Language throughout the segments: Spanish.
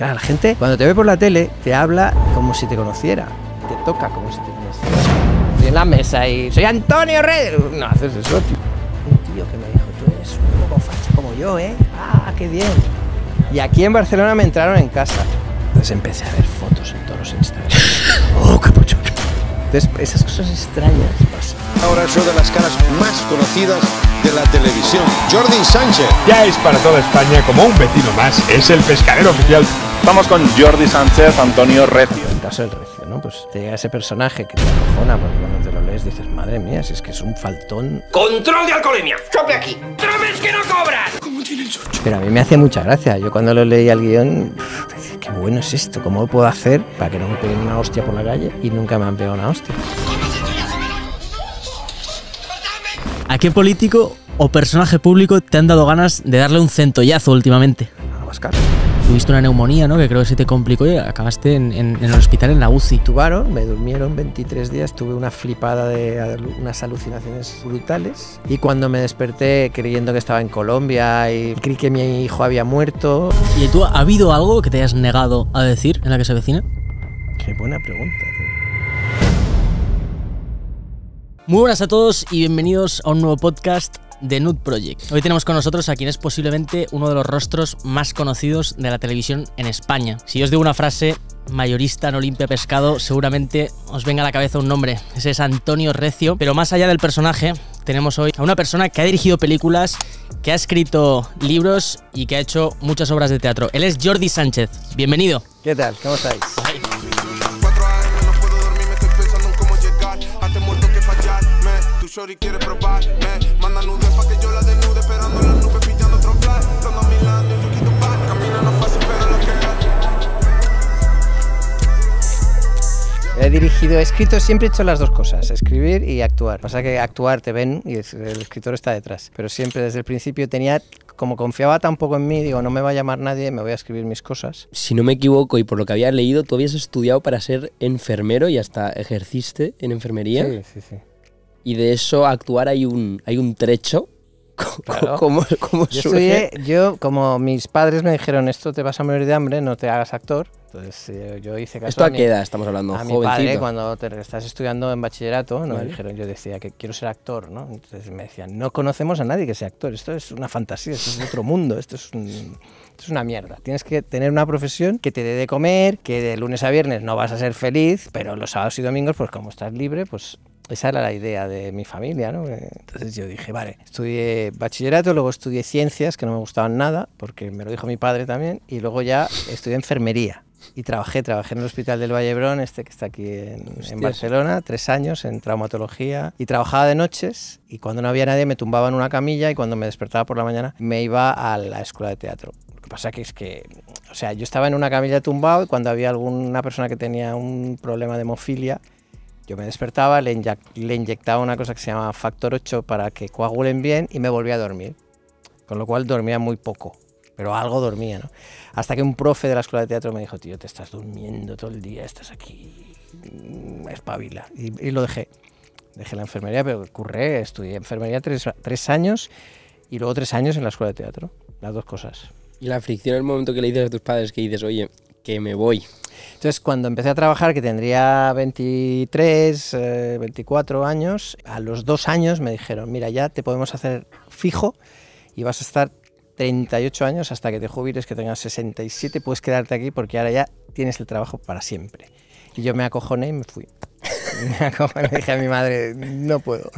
Claro, la gente cuando te ve por la tele te habla como si te conociera, te toca como si te conociera. Estoy en la mesa y soy Antonio Red. No haces eso, tío. Un tío que me dijo, tú eres un poco facha como yo, ¿eh? Ah, qué bien. Y aquí en Barcelona me entraron en casa. Entonces empecé a ver fotos en todos los Instagram. ¡Oh, qué Entonces esas cosas extrañas pasan. Ahora es de las caras más conocidas de la televisión. Jordi Sánchez. Ya es para toda España como un vecino más. Es el pescadero oficial Estamos con Jordi Sánchez, Antonio Recio. El caso del Recio, ¿no? Pues te llega ese personaje que te acojona porque cuando te lo lees dices, madre mía, si es que es un faltón. ¡Control de alcoholemia! ¡Chope aquí! ¡Trames que no cobras! Pero a mí me hace mucha gracia. Yo cuando lo leí al guión, dije, qué bueno es esto, ¿cómo puedo hacer para que no me peguen una hostia por la calle? Y nunca me han pegado una hostia. ¿A qué político o personaje público te han dado ganas de darle un centollazo últimamente? A Abascal tuviste una neumonía, ¿no? Que creo que se te complicó y acabaste en, el hospital en la UCI. Tubaron, me durmieron 23 días, tuve una flipada de unas alucinaciones brutales y cuando me desperté creyendo que estaba en Colombia y creí que mi hijo había muerto. ¿Y tú ha habido algo que te hayas negado a decir en la que se vecina? Qué buena pregunta. Muy buenas a todos y bienvenidos a un nuevo podcast de Nude Project. Hoy tenemos con nosotros a quien es posiblemente uno de los rostros más conocidos de la televisión en España. Si os digo una frase mayorista en Olimpia pescado, seguramente os venga a la cabeza un nombre. Ese es Antonio Recio. Pero más allá del personaje, tenemos hoy a una persona que ha dirigido películas, que ha escrito libros y que ha hecho muchas obras de teatro. Él es Jordi Sánchez. Bienvenido. ¿Qué tal? ¿Cómo estáis? He dirigido, he escrito, siempre he hecho las dos cosas, escribir y actuar. Pasa que actuar te ven y el escritor está detrás. Pero siempre desde el principio tenía como confiaba tampoco en mí, digo, no me va a llamar nadie, me voy a escribir mis cosas. Si no me equivoco y por lo que había leído, tú habías estudiado para ser enfermero y hasta ejerciste en enfermería. Sí, sí, sí y de eso actuar hay un, hay un trecho. ¿Cómo, eh, yo, como mis padres me dijeron, esto te vas a morir de hambre, no te hagas actor. Entonces eh, yo hice ¿Esto a, qué edad estamos hablando? A mi padre, cuando te, estás estudiando en bachillerato, nos dijeron, yo decía que quiero ser actor, ¿no? Entonces me decían, no conocemos a nadie que sea actor, esto es una fantasía, esto es otro mundo, esto es un, es una mierda. Tienes que tener una profesión que te dé de comer, que de lunes a viernes no vas a ser feliz, pero los sábados y domingos, pues como estás libre, pues esa era la idea de mi familia, ¿no? Eh, entonces yo dije, vale, estudié bachillerato, luego estudié ciencias, que no me gustaban nada, porque me lo dijo mi padre también, y luego ya estudié enfermería. Y trabajé, trabajé en el Hospital del Valle este que está aquí en, Barcelona, tres años en traumatología. Y trabajaba de noches y cuando no había nadie me tumbaba en una camilla y cuando me despertaba por la mañana me iba a la escuela de teatro. Lo que pasa que es que, o sea, yo estaba en una camilla tumbado y cuando había alguna persona que tenía un problema de hemofilia, yo me despertaba, le, inyectaba una cosa que se llama factor 8 para que coagulen bien y me volvía a dormir. Con lo cual dormía muy poco, pero algo dormía. ¿no? Hasta que un profe de la escuela de teatro me dijo, tío, te estás durmiendo todo el día, estás aquí, mm, espabila. Y, y lo dejé. Dejé la enfermería, pero curré, estudié enfermería tres, años y luego tres años en la escuela de teatro. Las dos cosas. Y la fricción el momento que le dices a tus padres que dices, oye, que me voy, entonces, cuando empecé a trabajar, que tendría 23, 24 eh, años, a los dos años me dijeron, mira, ya te podemos hacer fijo y vas a estar 38 años hasta que te jubiles, que tengas 67, puedes quedarte aquí porque ahora ya tienes el trabajo para siempre. Y yo me acojoné y me fui. como le dije a mi madre, no puedo.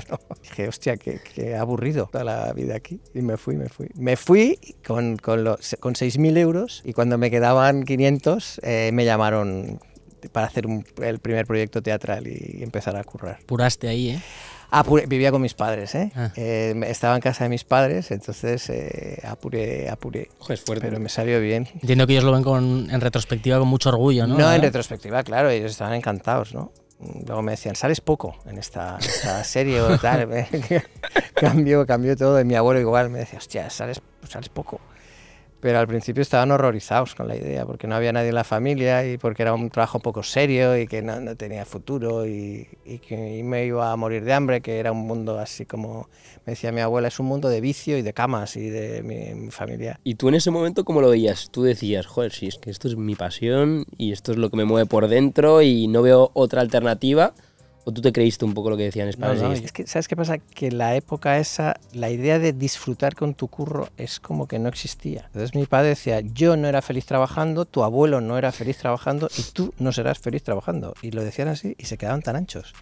Dije, hostia, qué, aburrido toda la vida aquí. Y me fui, me fui. Me fui con, con, los, con 6.000 euros y cuando me quedaban 500 eh, me llamaron para hacer el primer proyecto teatral y empezar a currar. Puraste ahí, ¿eh? vivía con mis padres, ¿eh? Ah. eh estaba en casa de mis padres, entonces eh, apuré, apuré. fuerte. Pero me salió bien. Entiendo que ellos lo ven con, en retrospectiva con mucho orgullo, ¿no? No, en retrospectiva, claro, ellos estaban encantados, ¿no? luego me decían, sales poco en esta, serie o tal. cambió, cambió todo. de mi abuelo igual me decía, hostia, sales, sales poco pero al principio estaban horrorizados con la idea, porque no había nadie en la familia y porque era un trabajo poco serio y que no, tenía futuro y, que me iba a morir de hambre, que era un mundo así como me decía mi abuela, es un mundo de vicio y de camas y de mi, familia. ¿Y tú en ese momento cómo lo veías? Tú decías, joder, si es que esto es mi pasión y esto es lo que me mueve por dentro y no veo otra alternativa. ¿O tú te creíste un poco lo que decían españoles? No, no, es que, ¿sabes qué pasa? Que la época esa, la idea de disfrutar con tu curro es como que no existía. Entonces mi padre decía, yo no era feliz trabajando, tu abuelo no era feliz trabajando y tú no serás feliz trabajando. Y lo decían así y se quedaban tan anchos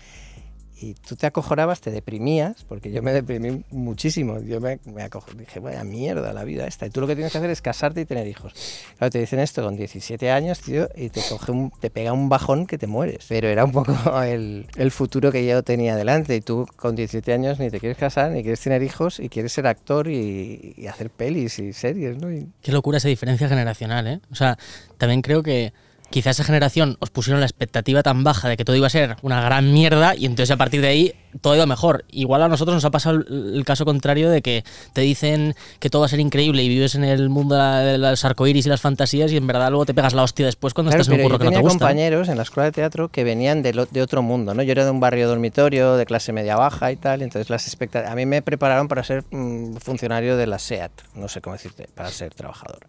y tú te acojonabas, te deprimías, porque yo me deprimí muchísimo. Yo me, me acojo, dije, vaya mierda la vida esta. Y tú lo que tienes que hacer es casarte y tener hijos. Claro, te dicen esto con 17 años, tío, y te, coge un, te pega un bajón que te mueres. Pero era un poco el, futuro que yo tenía delante. Y tú con 17 años ni te quieres casar, ni quieres tener hijos, y quieres ser actor y, hacer pelis y series, ¿no? Qué locura esa diferencia generacional, ¿eh? O sea, también creo que quizá esa generación os pusieron la expectativa tan baja de que todo iba a ser una gran mierda y entonces a partir de ahí todo ha ido mejor. Igual a nosotros nos ha pasado el caso contrario de que te dicen que todo va a ser increíble y vives en el mundo de los arcoíris y las fantasías y en verdad luego te pegas la hostia después cuando estás en un curro que no te gusta. compañeros en la escuela de teatro que venían de, otro mundo, ¿no? Yo era de un barrio dormitorio de clase media baja y tal, entonces las A mí me prepararon para ser mm, funcionario de la SEAT, no sé cómo decirte, para ser trabajador.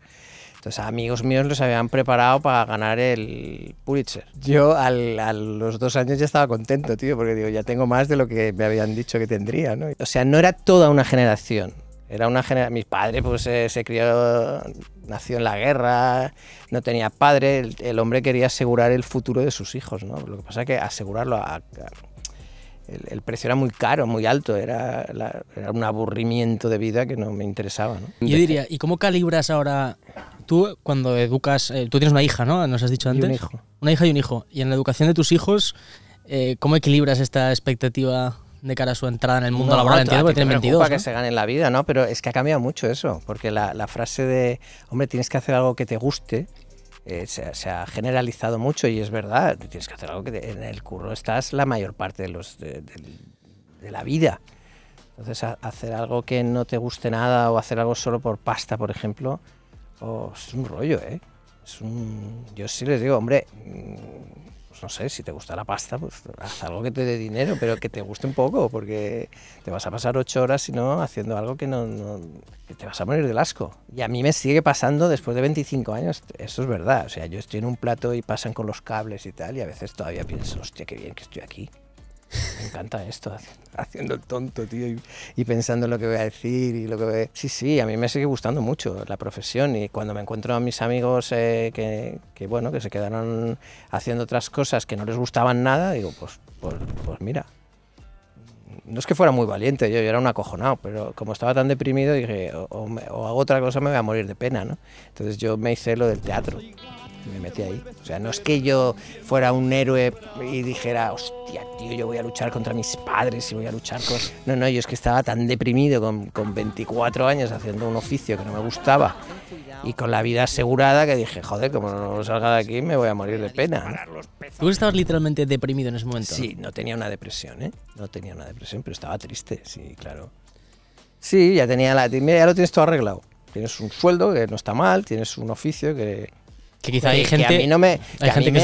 Entonces, amigos míos los habían preparado para ganar el Pulitzer. Yo a los dos años ya estaba contento, tío, porque digo, ya tengo más de lo que me habían dicho que tendría, ¿no? O sea, no era toda una generación. Era una generación. Mis padres, pues, eh, se crió, nació en la guerra, no tenía padre. El, hombre quería asegurar el futuro de sus hijos, ¿no? Lo que pasa es que asegurarlo a, el, precio era muy caro, muy alto, era, era, un aburrimiento de vida que no me interesaba. ¿no? Yo diría, ¿y cómo calibras ahora Tú, cuando educas, eh, tú tienes una hija, ¿no? Nos has dicho antes. un hijo. Una hija y un hijo. Y en la educación de tus hijos, eh, ¿cómo equilibras esta expectativa de cara a su entrada en el mundo laboral? Entiendo que tienen 22. Para que se ganen la vida, ¿no? Pero es que ha cambiado mucho eso, porque la, frase de, hombre, tienes que hacer algo que te guste. Eh, se, ha generalizado mucho y es verdad, tienes que hacer algo que te, en el curro estás la mayor parte de, los, la vida. Entonces, hacer algo que no te guste nada o hacer algo solo por pasta, por ejemplo, Oh, es un rollo, ¿eh? Es un... Yo sí les digo, hombre, pues no sé, si te gusta la pasta, pues haz algo que te dé dinero, pero que te guste un poco, porque te vas a pasar ocho horas, si no, haciendo algo que no, te vas a morir de asco. Y a mí me sigue pasando después de 25 años, eso es verdad. O sea, yo estoy en un plato y pasan con los cables y tal, y a veces todavía pienso, hostia, qué bien que estoy aquí. Me encanta esto, haciendo el tonto, tío, y, pensando en lo que voy a decir y lo que voy a... Sí, sí, a mí me sigue gustando mucho la profesión y cuando me encuentro a mis amigos eh, que, bueno, que se quedaron haciendo otras cosas que no les gustaban nada, digo, pues, pues, pues mira, no es que fuera muy valiente, yo, era un acojonado, pero como estaba tan deprimido dije, o hago otra cosa me voy a morir de pena, ¿no? Entonces yo me hice lo del teatro me metí ahí. O sea, no es que yo fuera un héroe y dijera, hostia, tío, yo voy a luchar contra mis padres y voy a luchar con... No, no, yo es que estaba tan deprimido con, con 24 años haciendo un oficio que no me gustaba y con la vida asegurada que dije, joder, como no salga de aquí me voy a morir de pena. ¿Tú estabas literalmente deprimido en ese momento? Sí, no tenía una depresión, ¿eh? No tenía una depresión, pero estaba triste, sí, claro. Sí, ya tenía la... Mira, ya lo tienes todo arreglado. Tienes un sueldo que no está mal, tienes un oficio que que quizá hay gente que no me,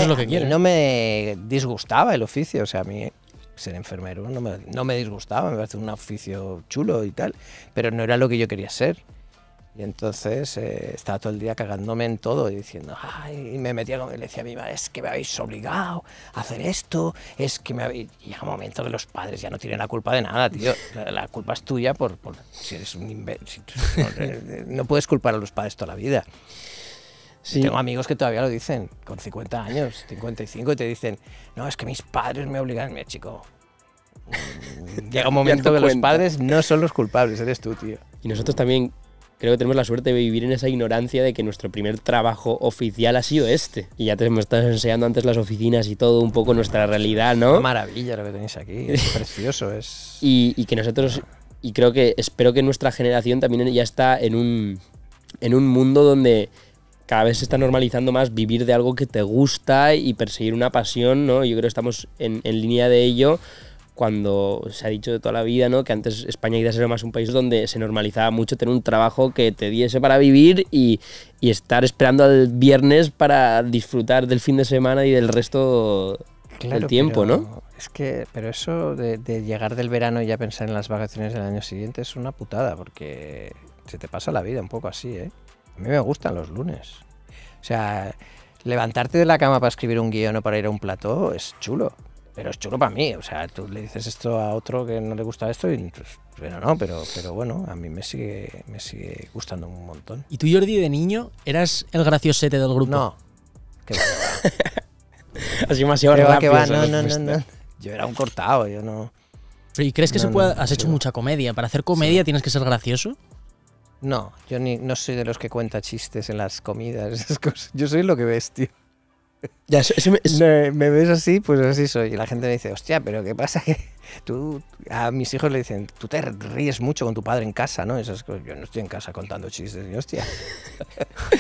lo que no me disgustaba el oficio, o sea, a mí ser enfermero no me, no me disgustaba, me parece un oficio chulo y tal, pero no era lo que yo quería ser. Y entonces eh, estaba todo el día cagándome en todo y diciendo, ay, y me metía con, le decía a mi madre, es que me habéis obligado a hacer esto, es que me habéis... Y llega un momento que los padres ya no tienen la culpa de nada, tío. La, culpa es tuya por, por si eres un imbécil. no, no puedes culpar a los padres toda la vida. Tengo amigos que todavía lo dicen, con 50 años, 55, y te dicen, no, es que mis padres me obligan. mira, chico. Llega un momento que los padres no son los culpables, eres tú, tío. Y nosotros también creo que tenemos la suerte de vivir en esa ignorancia de que nuestro primer trabajo oficial ha sido este. Y ya te me estás enseñando antes las oficinas y todo, un poco nuestra realidad, ¿no? Qué maravilla lo que tenéis aquí, es precioso. Es... Y, y, que nosotros, y creo que, espero que nuestra generación también ya está en un, en un mundo donde cada vez se está normalizando más vivir de algo que te gusta y perseguir una pasión, ¿no? Yo creo que estamos en, línea de ello cuando se ha dicho de toda la vida, ¿no? Que antes España quizás ser más un país donde se normalizaba mucho tener un trabajo que te diese para vivir y, estar esperando al viernes para disfrutar del fin de semana y del resto del tiempo, ¿no? Es que, pero eso de, de llegar del verano y ya pensar en las vacaciones del año siguiente es una putada, porque se te pasa la vida un poco así, ¿eh? A mí me gustan los lunes. O sea, levantarte de la cama para escribir un guión o para ir a un plató es chulo. Pero es chulo para mí. O sea, tú le dices esto a otro que no le gusta esto y pues, bueno, no, pero, pero bueno, a mí me sigue, me sigue gustando un montón. ¿Y tú, Jordi, de niño, eras el graciosete del grupo? No. Así más y que va. No, no, no, Yo era un cortado, yo no. ¿Y crees que se puede? has hecho mucha comedia. Para hacer comedia tienes que ser gracioso. No, yo no soy de los que cuenta chistes en las comidas, esas cosas. Yo soy lo que ves, tío. Ya, me, ves así, pues así soy. Y la gente me dice, hostia, pero ¿qué pasa? Que tú, a mis hijos le dicen, tú te ríes mucho con tu padre en casa, ¿no? Esas cosas. Yo no estoy en casa contando chistes, y hostia.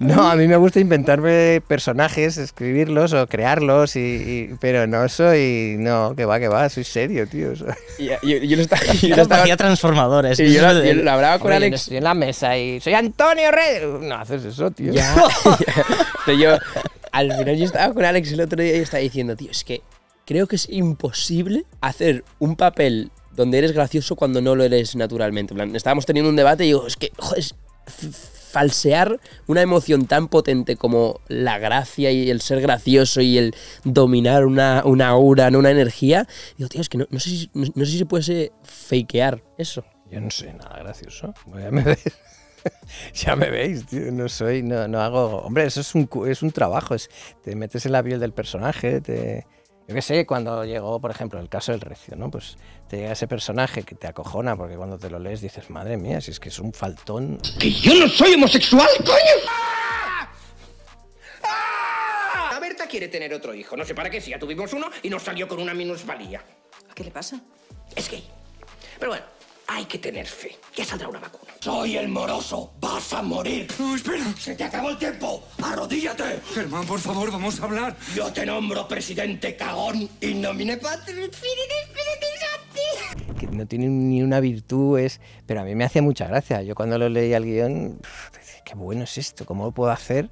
No, a mí me gusta inventarme personajes, escribirlos o crearlos, y, pero no soy. No, que va, que va, soy serio, tío. Soy. Y, yo, lo estaba, estaba, transformadores. Y yo, lo, hablaba con Alex. Estoy en la mesa y soy Antonio Red. No haces eso, tío. yo, al final yo estaba con Alex el otro día y estaba diciendo, tío, es que creo que es imposible hacer un papel donde eres gracioso cuando no lo eres naturalmente. estábamos teniendo un debate y digo, es que, joder, falsear una emoción tan potente como la gracia y el ser gracioso y el dominar una, aura, ¿no? una energía. Digo, tío, es que no, sé, si, no, sé si se puede fakear eso. Yo no sé nada gracioso. Ya me veis, tío. No soy, no, hago. Hombre, eso es un, es un trabajo. Es, te metes en la piel del personaje, te yo qué sé, cuando llegó, por ejemplo, el caso del Recio, ¿no? Pues te llega ese personaje que te acojona porque cuando te lo lees dices, madre mía, si es que es un faltón. ¡Que yo no soy homosexual, coño! ¡Ah! La ¡Ah! Berta quiere tener otro hijo, no sé para qué, si ya tuvimos uno y nos salió con una minusvalía. ¿A qué le pasa? Es gay. Pero bueno, hay que tener fe. Ya saldrá una vacuna. Soy el moroso. Vas a morir. No, espera. Se te acabó el tiempo. Arrodíllate. Germán, por favor, vamos a hablar. Yo te nombro presidente cagón y nomine patri que no tiene ni una virtud, es... pero a mí me hace mucha gracia. Yo cuando lo leí al guión, qué bueno es esto, ¿cómo lo puedo hacer?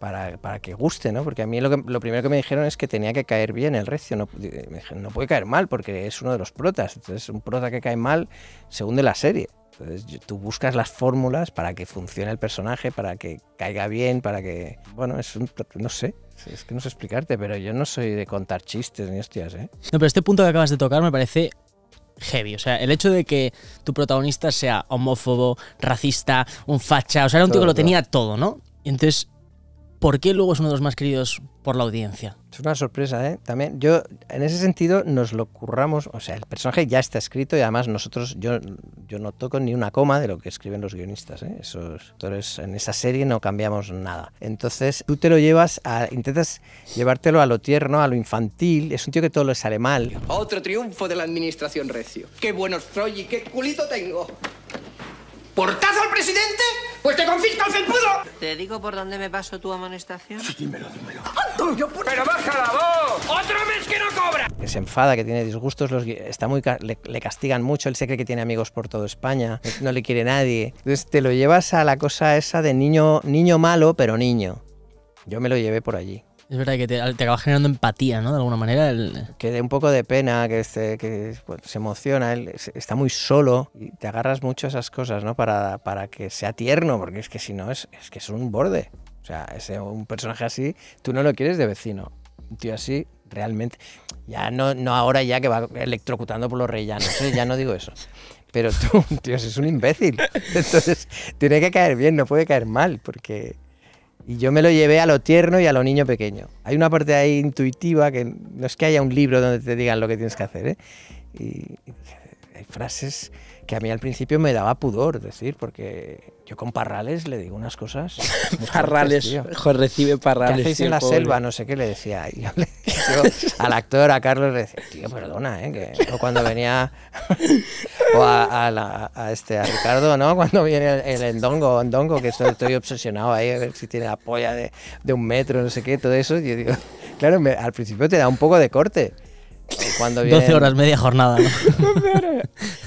para, que guste, ¿no? Porque a mí lo, primero que me dijeron es que tenía que caer bien el recio. No, me dijeron, no puede caer mal porque es uno de los protas. Entonces, un prota que cae mal se hunde la serie. Entonces, tú buscas las fórmulas para que funcione el personaje, para que caiga bien, para que. Bueno, es un. No sé. Es que no sé explicarte, pero yo no soy de contar chistes ni hostias, ¿eh? No, pero este punto que acabas de tocar me parece heavy. O sea, el hecho de que tu protagonista sea homófobo, racista, un facha, o sea, era un tío que lo tenía todo, ¿no? entonces ¿por qué luego es uno de los más queridos por la audiencia? Es una sorpresa, ¿eh? También, yo, en ese sentido, nos lo curramos, o sea, el personaje ya está escrito y además nosotros, yo, yo no toco ni una coma de lo que escriben los guionistas, ¿eh? Esos, actores en esa serie no cambiamos nada. Entonces, tú te lo llevas, a, intentas llevártelo a lo tierno, a lo infantil, es un tío que todo le sale mal. Otro triunfo de la administración recio. ¡Qué buenos Troy y qué culito tengo! ¿Portazo al presidente? Pues te confisco el felpudo. ¿Te digo por dónde me paso tu amonestación? Sí, dímelo, dímelo. Antonio, por... ¡Pero baja la voz! ¡Otro mes que no cobra! Se enfada, que tiene disgustos, los... está muy le, castigan mucho, él se cree que tiene amigos por toda España, no le quiere nadie. Entonces te lo llevas a la cosa esa de niño, niño malo, pero niño. Yo me lo llevé por allí. Es verdad que te, te acabas generando empatía, ¿no? De alguna manera. Que dé un poco de pena, que se, que, se emociona, él está muy solo y te agarras mucho a esas cosas, ¿no? Para, para que sea tierno, porque es que si no, es, es que es un borde. O sea, ese, un personaje así, tú no lo quieres de vecino. Un tío así, realmente. Ya no, no ahora ya que va electrocutando por los rellanos, ¿eh? ya no digo eso. Pero tú, tío, es un imbécil. Entonces, tiene que caer bien, no puede caer mal, porque y yo me lo llevé a lo tierno y a lo niño pequeño. Hay una parte ahí intuitiva que no es que haya un libro donde te digan lo que tienes que hacer. ¿eh? Y hay frases que a mí al principio me daba pudor decir, porque yo con Parrales le digo unas cosas. parrales, mejor recibe Parrales. ¿Qué hacéis en la selva? No sé qué le decía. yo, al actor, a Carlos, le decía, tío, perdona, ¿eh? Que, cuando venía o a, a, este, a Ricardo, ¿no? Cuando viene el, endongo, endongo, que estoy, obsesionado ahí, a ver si tiene la polla de, de un metro, no sé qué, todo eso. yo digo, claro, al principio te da un poco de corte. Cuando 12 horas, media jornada. ¿no?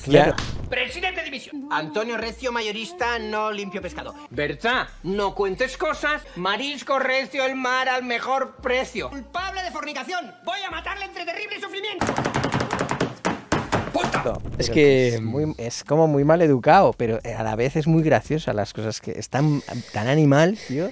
claro. Presidente de división. Antonio Recio, mayorista, no limpio pescado. ¿Verdad? no cuentes cosas. Marisco Recio, el mar al mejor precio. Culpable de fornicación. Voy a matarle entre terrible sufrimiento. Es que, es, muy, como muy mal educado, pero a la vez es muy graciosa las cosas que están tan, animal, tío,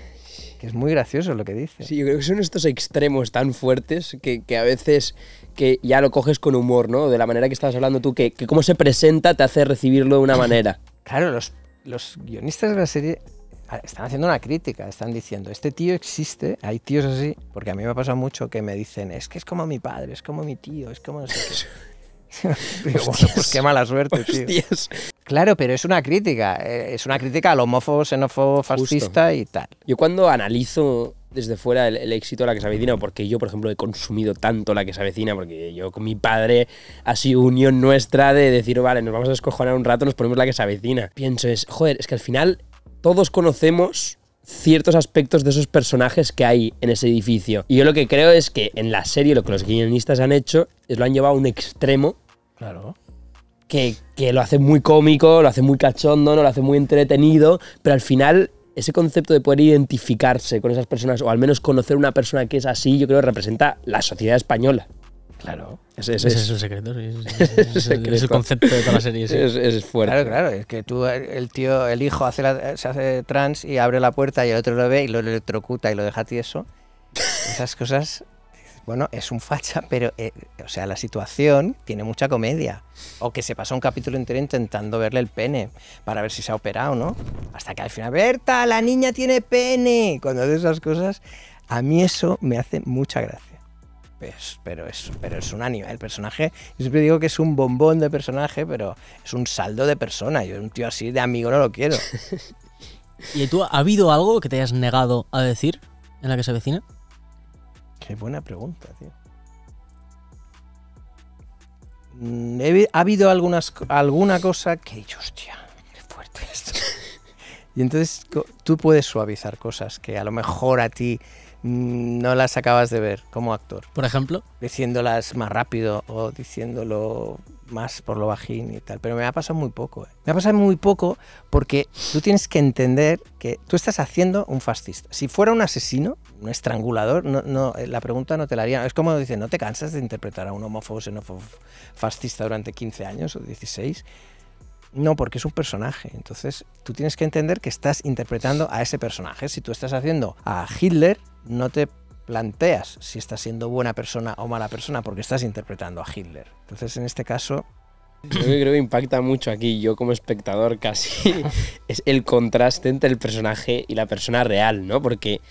que es muy gracioso lo que dice. Sí, yo creo que son estos extremos tan fuertes que, a veces que ya lo coges con humor, ¿no? De la manera que estabas hablando tú, que, que cómo se presenta te hace recibirlo de una manera. Claro, los, los guionistas de la serie ah, están haciendo una crítica, están diciendo, este tío existe, hay tíos así, porque a mí me ha pasado mucho que me dicen, es que es como mi padre, es como mi tío, es como... Pues qué mala suerte, Claro, pero es una crítica. Eh, es una crítica al homófobo, xenófobo, fascista y tal. Yo cuando analizo desde fuera el, éxito de la que se avecina, porque yo, por ejemplo, he consumido tanto la que se avecina, porque yo con mi padre ha sido unión nuestra de decir, vale, nos vamos a descojonar un rato, nos ponemos la que se avecina. Pienso es, joder, es que al final todos conocemos ciertos aspectos de esos personajes que hay en ese edificio. Y yo lo que creo es que en la serie lo que los guionistas han hecho es lo han llevado a un extremo Claro. Que, que, lo hace muy cómico, lo hace muy cachondo, ¿no? lo hace muy entretenido, pero al final ese concepto de poder identificarse con esas personas o al menos conocer una persona que es así, yo creo que representa la sociedad española. Claro. Ese, es, el secreto, ese es, el concepto de toda la serie. Es, fuerte. Claro, claro. Es que tú, el tío, el hijo hace se hace trans y abre la puerta y el otro lo ve y lo electrocuta y lo deja tieso. Esas cosas bueno, es un facha, pero, eh, o sea, la situación tiene mucha comedia. O que se pasa un capítulo entero intentando verle el pene para ver si se ha operado, ¿no? Hasta que al final, Berta, la niña tiene pene. Cuando hace esas cosas, a mí eso me hace mucha gracia. Pues, pero, es, pero es un anime. El personaje, yo siempre digo que es un bombón de personaje, pero es un saldo de persona. Yo un tío así de amigo no lo quiero. ¿Y tú ha habido algo que te hayas negado a decir en la que se vecina? Qué buena pregunta, tío. Mm, ha habido algunas, alguna cosa que he dicho, hostia, qué fuerte esto. Y entonces tú puedes suavizar cosas que a lo mejor a ti mm, no las acabas de ver como actor. Por ejemplo. Diciéndolas más rápido o diciéndolo más por lo bajín y tal. Pero me ha pasado muy poco. ¿eh? Me ha pasado muy poco porque tú tienes que entender que tú estás haciendo un fascista. Si fuera un asesino, un estrangulador, no, eh, la pregunta no te la haría. Es como dicen, ¿no te cansas de interpretar a un homófobo, xenófobo, fascista durante 15 años o 16? No, porque es un personaje. Entonces, tú tienes que entender que estás interpretando a ese personaje. Si tú estás haciendo a Hitler, no te planteas si estás siendo buena persona o mala persona, porque estás interpretando a Hitler. Entonces, en este caso, yo creo que impacta mucho aquí, yo como espectador casi, es el contraste entre el personaje y la persona real, ¿no? Porque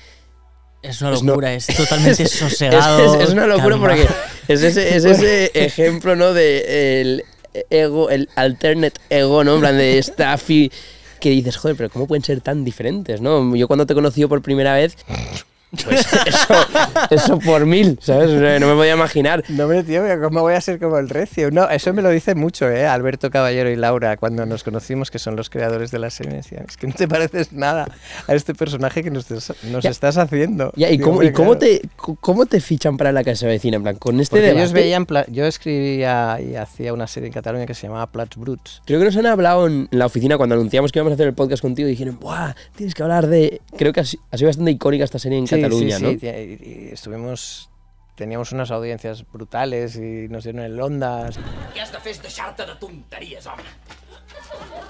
es una locura, es, totalmente sosegado. Es, una locura porque es ese, ese ejemplo, ¿no? De el ego, el alternate ego, ¿no? En plan de Staffy, que dices, joder, pero ¿cómo pueden ser tan diferentes, no? Yo cuando te conocí por primera vez, pues eso, por mil, ¿sabes? No me podía imaginar. No, me tío, ¿cómo voy a ser como el recio? No, eso me lo dice mucho, ¿eh? Alberto Caballero y Laura, cuando nos conocimos, que son los creadores de la serie, decían, es que no te pareces nada a este personaje que nos, nos estás haciendo. ¿y, cómo, ¿y cómo, te, cómo te fichan para la casa vecina? En plan, con este yo escribía y hacía una serie en Cataluña que se llamaba Plats Bruts. Creo que nos han hablado en la oficina cuando anunciamos que íbamos a hacer el podcast contigo y dijeron, ¡buah! Tienes que hablar de... Creo que ha sido bastante icónica esta serie en Cataluña Cataluña, sí, ¿no? Sí, y estuvimos teníamos unas audiencias brutales y nos dieron el Ondas. Què has de fer és deixar-te de tonteries, home.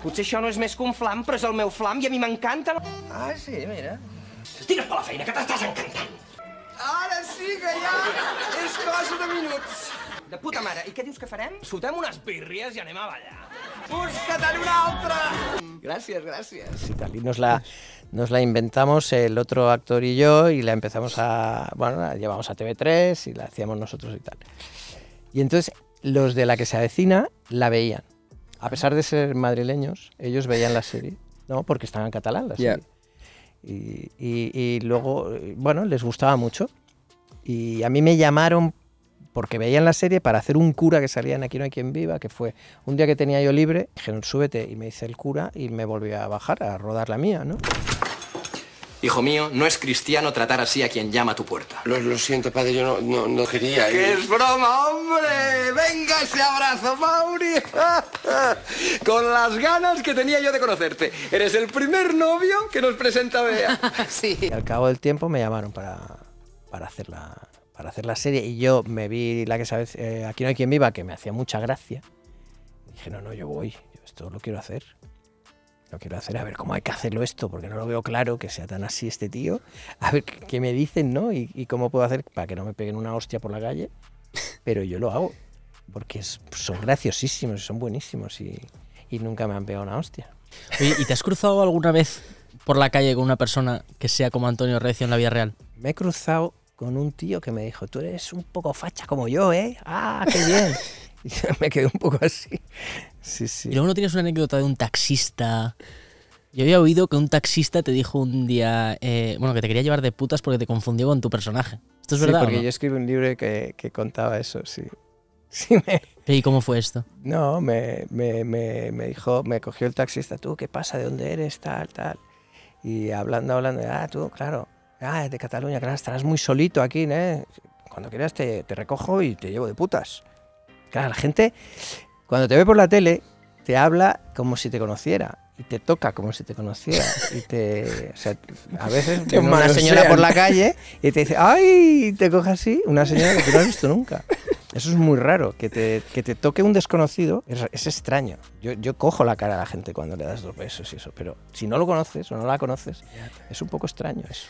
Potser això no és més que un flam, però és el meu flam i a mi m'encanta. Ah, sí, mira. Estigues per la feina, que t'estàs encantant. Ara sí que ja és cosa de minuts. De puta mare, i què dius que farem? Sotem unes birries i anem a ballar. Busca-te'n una altra! Gràcies, gràcies. Si Dalí no és la nos la inventamos el otro actor y yo y la empezamos a, bueno, la llevamos a TV3 y la hacíamos nosotros y tal. Y entonces los de la que se avecina la veían. A pesar de ser madrileños, ellos veían la serie, ¿no? Porque estaban en catalán la serie. Y, luego, bueno, les gustaba mucho. Y a mí me llamaron porque veían la serie para hacer un cura que salía en Aquí no hay quien viva, que fue un día que tenía yo libre, Dijeron súbete, y me hice el cura y me volví a bajar a rodar la mía, ¿no? Hijo mío, no es cristiano tratar así a quien llama a tu puerta. Lo, siento, padre, yo no, quería. ¡Qué es broma, hombre! ¡Venga ese abrazo, Mauri! Con las ganas que tenía yo de conocerte. Eres el primer novio que nos presenta Bea. sí. al cabo del tiempo me llamaron para, para hacer la, para hacer la serie y yo me vi la que sabes, eh, Aquí no hay quien viva, que me hacía mucha gracia. Dije, no, no, yo voy, esto lo quiero hacer lo quiero hacer, a ver cómo hay que hacerlo esto, porque no lo veo claro que sea tan así este tío, a ver qué me dicen, ¿no? Y, cómo puedo hacer para que no me peguen una hostia por la calle, pero yo lo hago, porque son graciosísimos, son buenísimos y, nunca me han pegado una hostia. ¿y te has cruzado alguna vez por la calle con una persona que sea como Antonio Recio en la vía real? Me he cruzado con un tío que me dijo, tú eres un poco facha como yo, ¿eh? Ah, qué bien. Y me quedé un poco así. Sí, sí. Y luego no tienes una anécdota de un taxista. Yo había oído que un taxista te dijo un día, eh, bueno, que te quería llevar de putas porque te confundió con tu personaje. ¿Esto es verdad? Porque yo escribí un libro que, contaba eso, sí. sí ¿Y cómo fue esto? No, me, dijo, me cogió el taxista, tú, ¿qué pasa? ¿De dónde eres? Tal, tal. Y hablando, hablando, ah, tú, claro, ah, de Cataluña, claro, estarás muy solito aquí, ¿eh? Cuando quieras te, te recojo y te llevo de putas. Claro, la gente cuando te ve por la tele, te habla como si te conociera y te toca como si te conociera. Y te, o sea, a veces te una señora por la calle y te dice, ¡ay! Y te coge así, una señora que tú no has visto nunca. Eso es muy raro, que te, que te toque un desconocido es, es extraño. Yo, yo, cojo la cara a la gente cuando le das dos besos y eso, pero si no lo conoces o no la conoces, es un poco extraño eso.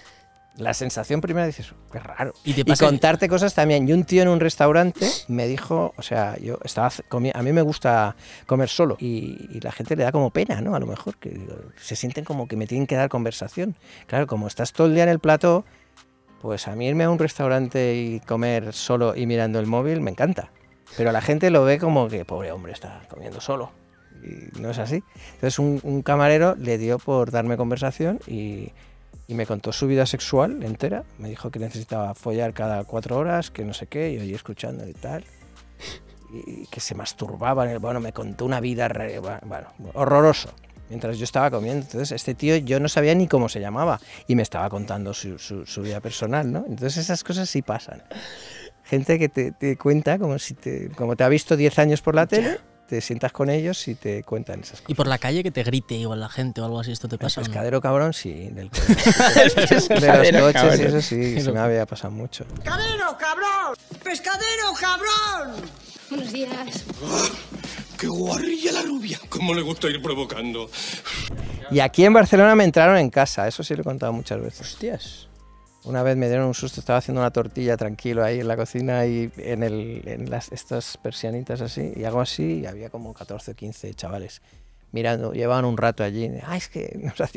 La sensación primera dices, qué raro. Y, contarte cosas también. Y un tío en un restaurante me dijo, o sea, yo estaba a mí me gusta comer solo y, la gente le da como pena, ¿no? A lo mejor que se sienten como que me tienen que dar conversación. Claro, como estás todo el día en el plato pues a mí irme a un restaurante y comer solo y mirando el móvil me encanta. Pero la gente lo ve como que, pobre hombre, está comiendo solo. Y no es así. Entonces un camarero le dio por darme conversación y y me contó su vida sexual entera. Me dijo que necesitaba follar cada cuatro horas, que no sé qué, y oí escuchando y tal. Y que se masturbaba. Bueno, me contó una vida horrorosa horroroso. Mientras yo estaba comiendo. Entonces, este tío yo no sabía ni cómo se llamaba. Y me estaba contando su, vida personal, ¿no? Entonces, esas cosas sí pasan gente que te, cuenta como si te, como te ha visto 10 años por la tele te sientas con ellos y te cuentan esas cosas. ¿Y por la calle que te grite igual la gente o algo así? ¿Esto te pasa? pescadero cabrón, sí. Del coche, de los coches eso sí, se me había pasado mucho. ¡Pescadero cabrón! ¡Pescadero cabrón! Buenos días. ¡Ah! ¡Qué guarrilla la rubia! ¿Cómo le gusta ir provocando? Y aquí en Barcelona me entraron en casa, eso sí lo he contado muchas veces. Hostias. Una vez me dieron un susto, estaba haciendo una tortilla tranquilo ahí en la cocina y en, las, estas persianitas así, y algo así, y había como 14 o 15 chavales mirando, llevaban un rato allí, ay, es que nos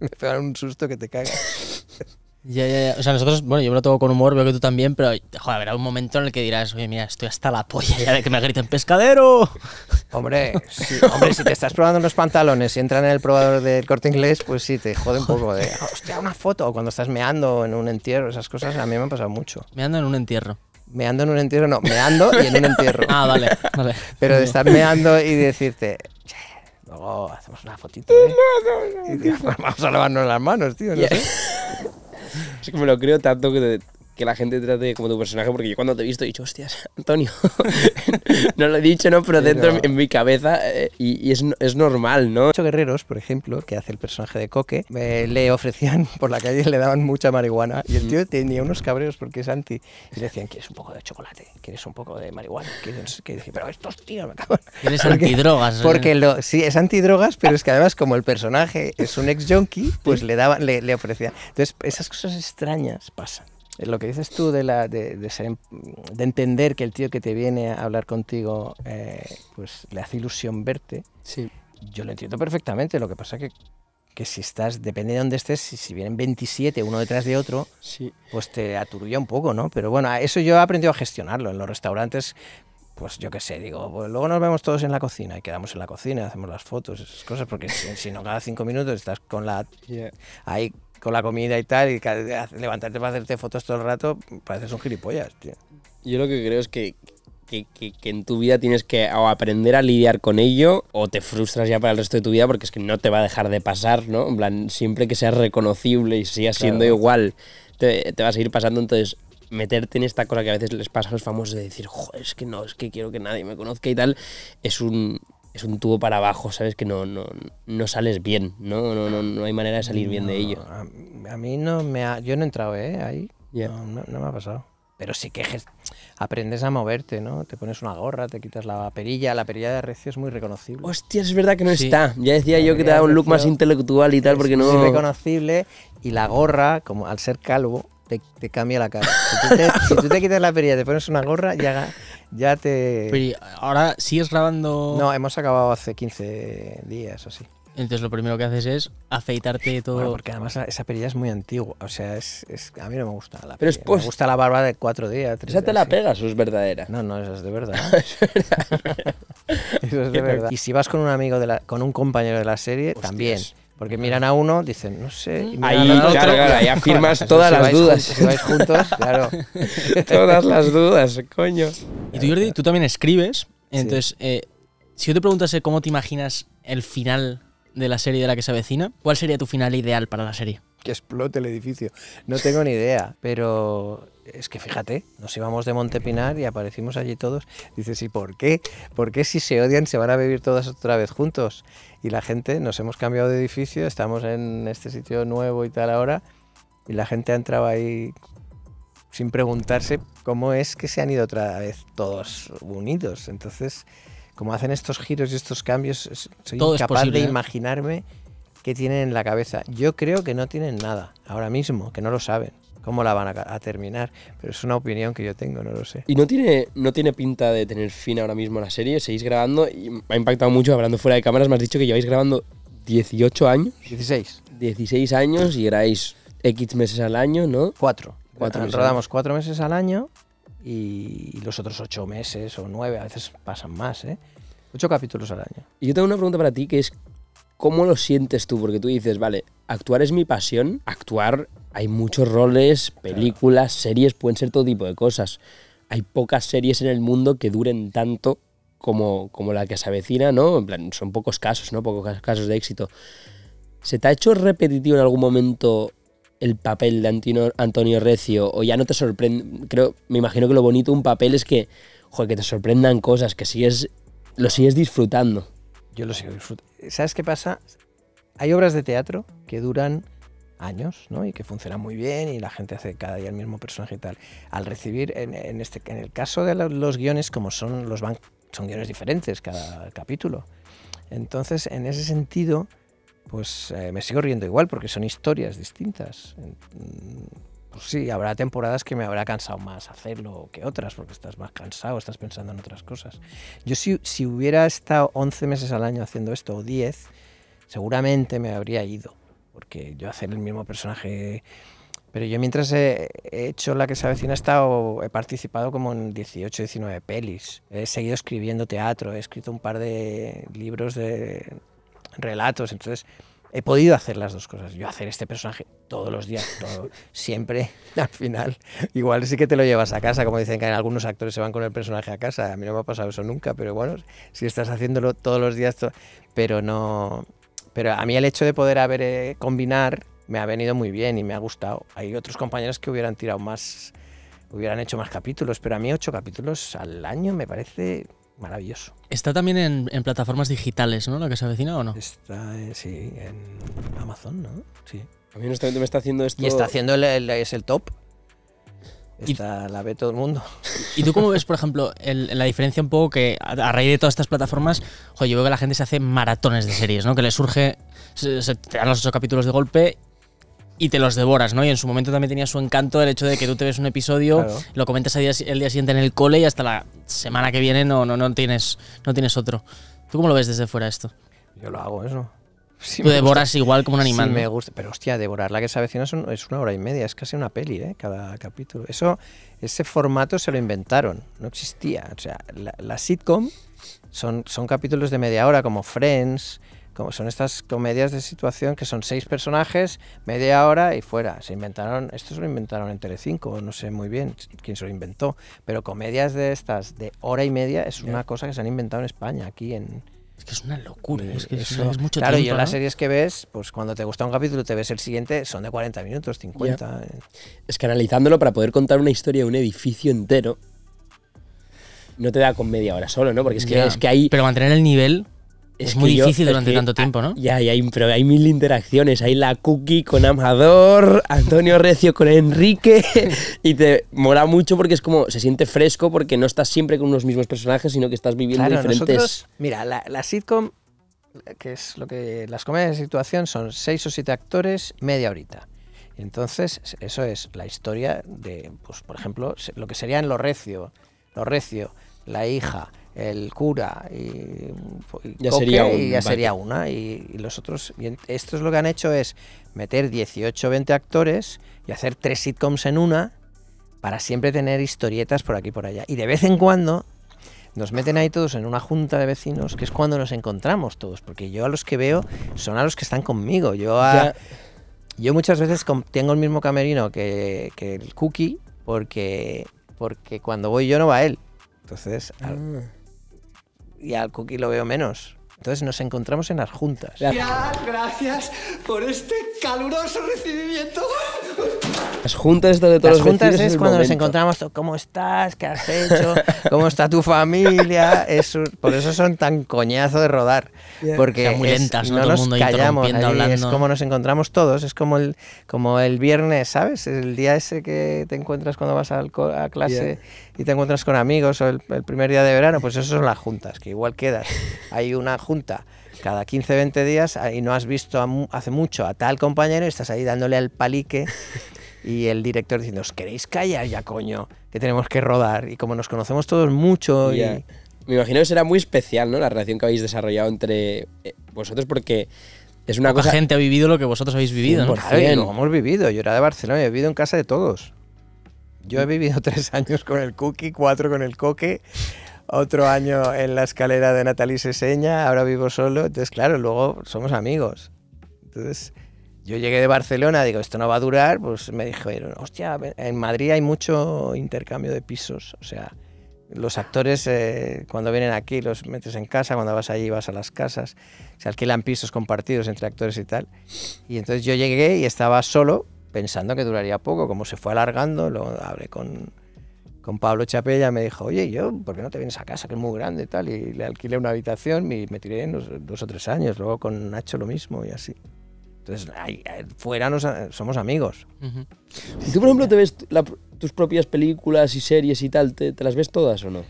me pegaron un susto que te cagas. Ya, ya, O sea, nosotros, bueno, yo me lo tomo con humor, veo que tú también, pero joder, habrá un momento en el que dirás, oye, mira, estoy hasta la polla ya de que me griten pescadero. Hombre, hombre, si te estás probando unos pantalones y entran en el probador del corte inglés, pues sí, te jode un poco de, oh, hostia, una foto, cuando estás meando en un entierro, esas cosas a mí me han pasado mucho. Meando en un entierro. Meando en un entierro, no, meando y en un entierro. ah, vale, vale. Pero de estar meando y decirte, luego hacemos una fotito. ¿eh?". Pues vamos a lavarnos las manos, tío, no sé que me lo creo tanto que que la gente trate como tu personaje, porque yo cuando te he visto he dicho, hostias, Antonio. no lo he dicho, ¿no? Pero dentro en mi cabeza, eh, y, es, normal, ¿no? Ocho guerreros, por ejemplo, que hace el personaje de Coque, le ofrecían por la calle, le daban mucha marihuana, y el tío tenía unos cabreos porque es anti. Y le decían, ¿quieres un poco de chocolate? ¿Quieres un poco de marihuana? ¿Quieres? Que dije, pero estos tíos me acaban. Eres antidrogas. ¿eh? Porque lo, sí, es antidrogas, pero es que además, como el personaje es un ex-junkie, pues le, daban, le, le ofrecían. Entonces, esas cosas extrañas pasan. Eh, lo que dices tú de, la, de, em, de, entender que el tío que te viene a hablar contigo eh, pues le hace ilusión verte, sí. yo lo entiendo perfectamente. Lo que pasa que que si estás, depende de dónde estés, si, vienen 27 uno detrás de otro, sí. pues te aturulla un poco, ¿no? Pero bueno, eso yo he aprendido a gestionarlo. En los restaurantes, pues yo qué sé, digo, pues luego nos vemos todos en la cocina y quedamos en la cocina, hacemos las fotos, esas cosas, porque si, no, cada cinco minutos estás con la. ahí con la comida y tal, y levantarte para hacerte fotos todo el rato, pareces un gilipollas, tío. Yo lo que creo es que, que, en tu vida tienes que aprender a lidiar con ello o te frustras ya para el resto de tu vida porque es que no te va a dejar de pasar, ¿no? En plan, siempre que seas reconocible y sigas siendo igual, te, te va a seguir pasando. Entonces, meterte en esta cosa que a veces les pasa a los famosos de decir, joder, es que no, es que quiero que nadie me conozca y tal, es un, es un tubo para abajo, ¿sabes? Que no, no, no sales bien, ¿no? No, no, no hay manera de salir bien de ello. A, mí no me ha, Yo no he entrado, ¿eh? Ahí. No, me ha pasado. Pero sí quejes aprendes a moverte, ¿no? Te pones una gorra, te quitas la perilla. La perilla de Recio es muy reconocible. Hostia, es verdad que no está. Ya decía yo que te da un look más intelectual y tal, porque no... Es reconocible. Y la gorra, como al ser calvo, te, cambia la cara. Si tú, te, quitas la perilla, te pones una gorra, ya ya te. Pero ahora sigues grabando. No, hemos acabado hace 15 días o así. Entonces lo primero que haces es afeitarte todo. porque además esa perilla es muy antigua. O sea, es, a mí no me gusta la Pero Me gusta la barba de cuatro días. esa te la pegas es verdadera. No, no, esa es de verdad. Eso es de verdad. Y si vas con un amigo de la, con un compañero de la serie, también. Porque miran a uno, dicen, no sé. ahí, afirmas todas las dudas. si vais juntos, claro. todas las dudas, coño. Y tú, Jordi, tú también escribes. Entonces, eh, si yo te preguntase cómo te imaginas el final de la serie de la que se avecina, ¿cuál sería tu final ideal para la serie? Que explote el edificio. No tengo ni idea, pero es que fíjate, nos íbamos de Montepinar y aparecimos allí todos. Dices, ¿y por qué? ¿Por qué si se odian se van a vivir todas otra vez juntos? Y la gente, nos hemos cambiado de edificio, estamos en este sitio nuevo y tal ahora, y la gente ha entrado ahí sin preguntarse cómo es que se han ido otra vez todos unidos. Entonces, como hacen estos giros y estos cambios, soy incapaz de ¿eh? imaginarme qué tienen en la cabeza. Yo creo que no tienen nada ahora mismo, que no lo saben cómo la van a, terminar. Pero es una opinión que yo tengo, no lo sé. Y no tiene, no tiene pinta de tener fin ahora mismo la serie, seguís grabando y me ha impactado mucho, hablando fuera de cámaras, me has dicho que lleváis grabando 18 años. 16. 16 años y eráis X meses al año, ¿no? Cuatro. cuatro Rodamos cuatro meses al año y los otros ocho meses o nueve, a veces pasan más, ¿eh? Ocho capítulos al año. Y yo tengo una pregunta para ti que es, ¿cómo lo sientes tú? Porque tú dices, vale, actuar es mi pasión, actuar hay muchos roles, películas, series, pueden ser todo tipo de cosas. Hay pocas series en el mundo que duren tanto como, como la que se avecina, ¿no? En plan, son pocos casos, ¿no? Pocos casos de éxito. ¿Se te ha hecho repetitivo en algún momento el papel de Antonio, Antonio Recio? O ya no te sorprende. Creo, me imagino que lo bonito de un papel es que, joder, que te sorprendan cosas, que sigues. lo sigues disfrutando. Yo lo sigo disfrutando. ¿Sabes qué pasa? Hay obras de teatro que duran años, Y que funciona muy bien y la gente hace cada día el mismo personaje y tal. Al recibir, en, este, en el caso de los guiones, como son los van, son guiones diferentes cada capítulo. Entonces, en ese sentido, pues eh, me sigo riendo igual porque son historias distintas. Mm, pues sí, habrá temporadas que me habrá cansado más hacerlo que otras porque estás más cansado, estás pensando en otras cosas. Yo si hubiera estado 11 meses al año haciendo esto o 10, seguramente me habría ido porque yo hacer el mismo personaje... Pero yo mientras he hecho La que se avecina he, estado, he participado como en 18, 19 pelis. He seguido escribiendo teatro, he escrito un par de libros de relatos, entonces he podido hacer las dos cosas. Yo hacer este personaje todos los días, siempre, al final. Igual sí que te lo llevas a casa, como dicen que algunos actores se van con el personaje a casa. A mí no me ha pasado eso nunca, pero bueno, si estás haciéndolo todos los días, pero no, pero a mí el hecho de poder haber eh, combinar me ha venido muy bien y me ha gustado. Hay otros compañeros que hubieran tirado más, hubieran hecho más capítulos, pero a mí ocho capítulos al año me parece maravilloso. Está también en, plataformas digitales, ¿no? lo que se avecina o no? Está, eh, sí, en Amazon, ¿no? Sí. A mí honestamente me está haciendo esto. Y está haciendo es el top la ve todo el mundo. ¿Y tú cómo ves, por ejemplo, la diferencia un poco que a, raíz de todas estas plataformas, yo veo que la gente se hace maratones de series, ¿no? Que le surge, te dan los ocho capítulos de golpe y te los devoras, ¿no? Y en su momento también tenía su encanto el hecho de que tú te ves un episodio, lo comentas el día, día siguiente en el cole y hasta la semana que viene no, no, no, tienes, no tienes otro. ¿Tú cómo lo ves desde fuera esto? Yo lo hago eso. Tú devoras igual como un animal. me gusta. Pero hostia, devorar la que se avecina es, es, una hora y media, es casi una peli, ¿eh? Cada capítulo. Eso, ese formato se lo inventaron, no existía. O sea, la, sitcom son, son capítulos de media hora, como Friends, como son estas comedias de situación que son seis personajes, media hora y fuera. Se inventaron, esto se lo inventaron en Telecinco, no sé muy bien quién se lo inventó, pero comedias de estas de hora y media es una cosa que se han inventado en España, aquí en, es una locura, ¿eh? es mucho claro, y en las series que ves, pues cuando te gusta un capítulo te ves el siguiente, son de 40 minutos, 50. Eh. Es que analizándolo para poder contar una historia de un edificio entero, no te da con media hora solo, ¿no? Porque es que, es que hay Pero mantener el nivel es, muy difícil durante tanto tiempo, ¿no? Ya, hay, pero hay mil interacciones. Hay la cookie con Amador, Antonio Recio con Enrique. y te mola mucho porque es como, se siente fresco porque no estás siempre con unos mismos personajes, sino que estás viviendo diferentes. mira, la, sitcom, que es lo que. Las comedias de situación son seis o siete actores, media horita. Entonces, eso es la historia de, pues, por ejemplo, lo que serían Los Recio, Los Recio, la hija el cura y, ya, sería, ya sería una y, los otros esto estos lo que han hecho es meter 18 20 actores y hacer tres sitcoms en una para siempre tener historietas por aquí y por allá y de vez en cuando nos meten ahí todos en una junta de vecinos que es cuando nos encontramos todos porque yo a los que veo son a los que están conmigo yo a, yo muchas veces tengo el mismo camerino que, el cookie porque porque cuando voy yo no va él entonces y al cookie lo veo menos. Entonces nos encontramos en las juntas. Gracias, gracias por este caluroso recibimiento. Las juntas de todos es, cuando nos encontramos, ¿cómo estás? ¿Qué has hecho? ¿Cómo está tu familia? por eso son tan coñazo de rodar. Porque ¿no? nos callamos, es como nos encontramos todos, es como el, como el viernes, ¿sabes? El día ese que te encuentras cuando vas a clase y te encuentras con amigos o el primer día de verano, pues eso son las juntas, que igual quedas. Hay una junta cada 15, 20 días ah, y no has visto hace mucho a tal compañero y estás ahí dándole al palique y el director diciendo, os queréis callar ya, coño, que tenemos que rodar. Y como nos conocemos todos mucho Me imagino que será muy especial, ¿no? La relación que habéis desarrollado entre eh, vosotros porque... Es una Poca cosa... gente ha vivido lo que vosotros habéis vivido, ¿no? Claro, hemos vivido. Yo era de Barcelona y he vivido en casa de todos. Yo he vivido tres años con el Cookie, cuatro con el Coque otro año en la escalera de Natalie Seseña, ahora vivo solo, entonces claro, luego somos amigos. Entonces yo llegué de Barcelona, digo, esto no va a durar, pues me dijeron, hostia, en Madrid hay mucho intercambio de pisos, o sea, los actores eh, cuando vienen aquí los metes en casa, cuando vas allí vas a las casas, se alquilan pisos compartidos entre actores y tal. Y entonces yo llegué y estaba solo, pensando que duraría poco, como se fue alargando, lo hablé con con Pablo Chapella, me dijo, oye, yo, ¿por qué no te vienes a casa, que es muy grande y tal? Y le alquilé una habitación y me tiré dos, dos o tres años, luego con Nacho lo mismo y así. Entonces, eh, fuera eh, somos amigos. tú, por ejemplo, te ves tus propias películas y series y tal, ¿te, las ves todas o no?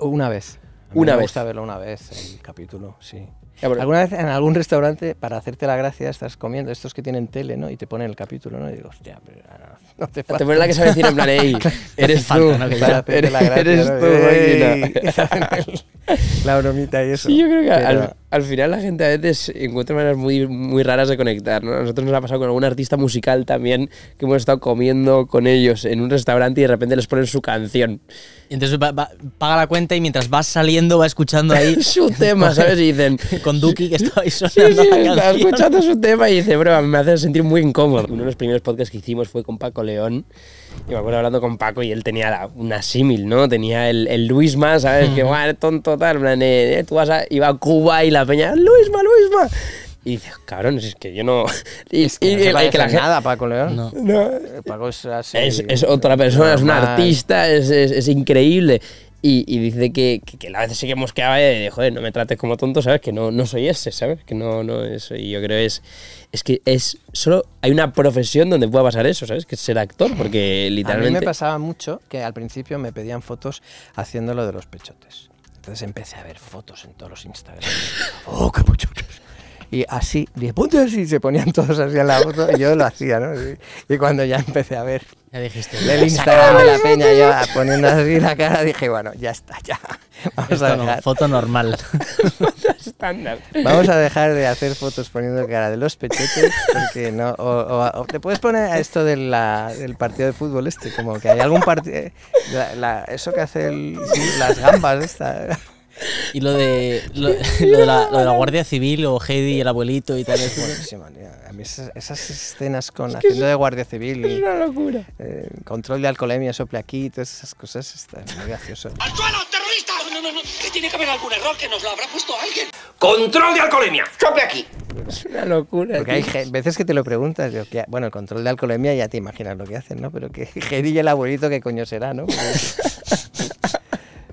Una vez. me gusta verlo una vez, el capítulo, sí. Alguna vez en algún restaurante, para hacerte la gracia, estás comiendo estos que tienen tele, ¿no? Y te ponen el capítulo, ¿no? Y digo, hostia, pero ah, no te Te ponen la que sabe decir en plan, ey, eres tú. eres tú, La bromita y eso. yo creo que al, final la gente a veces encuentra maneras muy, muy raras de conectar, ¿no? A nosotros nos ha pasado con algún artista musical también que hemos estado comiendo con ellos en un restaurante y de repente les ponen su canción. Y entonces paga la cuenta y mientras vas saliendo va escuchando ahí... su tema, ¿sabes? Y dicen con Duki que estabais sonando sí, sí, Estaba escuchando su tema y dice, bro, me hace sentir muy incómodo. Uno de los primeros podcasts que hicimos fue con Paco León. Y me acuerdo hablando con Paco y él tenía una símil, ¿no? Tenía el, el Luisma, ¿sabes? Que, va, tonto tal. Plan, eh, eh, tú vas a, iba Cuba y la peña, Luisma, Luisma. Y dice, cabrón, es que yo no. Y, es que, no se que la nada, Paco León. No. Paco es así. Es, otra persona, es un artista, es, es, increíble. Y, dice que, que, a veces sí que mosqueaba y de, joder, eh, no me trates como tonto, ¿sabes? Que no, no soy ese, ¿sabes? Que no, no, eso. Y yo creo es, es que es solo, hay una profesión donde pueda pasar eso, ¿sabes? Que es ser actor, porque literalmente. A mí me pasaba mucho que al principio me pedían fotos haciéndolo de los pechotes. Entonces empecé a ver fotos en todos los Instagram. ¡Oh, qué muchachos! y así, 10 puntos, y se ponían todos así en la foto, y yo lo hacía, ¿no? Y, cuando ya empecé a ver ya dijiste, el Instagram de la peña, yo poniendo así la cara, dije, bueno, ya está, ya. Vamos a dejar. foto normal. estándar. Vamos a dejar de hacer fotos poniendo cara de los pechetes, porque no. O, te puedes poner a esto del partido de fútbol este, como que hay algún partido. Eh, eso que hace las gambas, esta. Y lo de, lo, de la, de, la, Guardia Civil o Heidi y el abuelito y tal. Es buenísimo, A mí esas, escenas con haciendo de Guardia Civil. Es una locura. Eh, control de alcoholemia, sople aquí, todas esas cosas. Está muy gracioso. ¡Al suelo, terrorista! No, no, no. Que tiene que haber algún error que nos lo habrá puesto alguien. ¡Control de alcoholemia! ¡Sople aquí! Es una locura. Porque hay veces que te lo preguntas. Yo, que, bueno, el control de alcoholemia ya te imaginas lo que hacen, ¿no? Pero que Heidi y el abuelito, ¿qué coño será, no?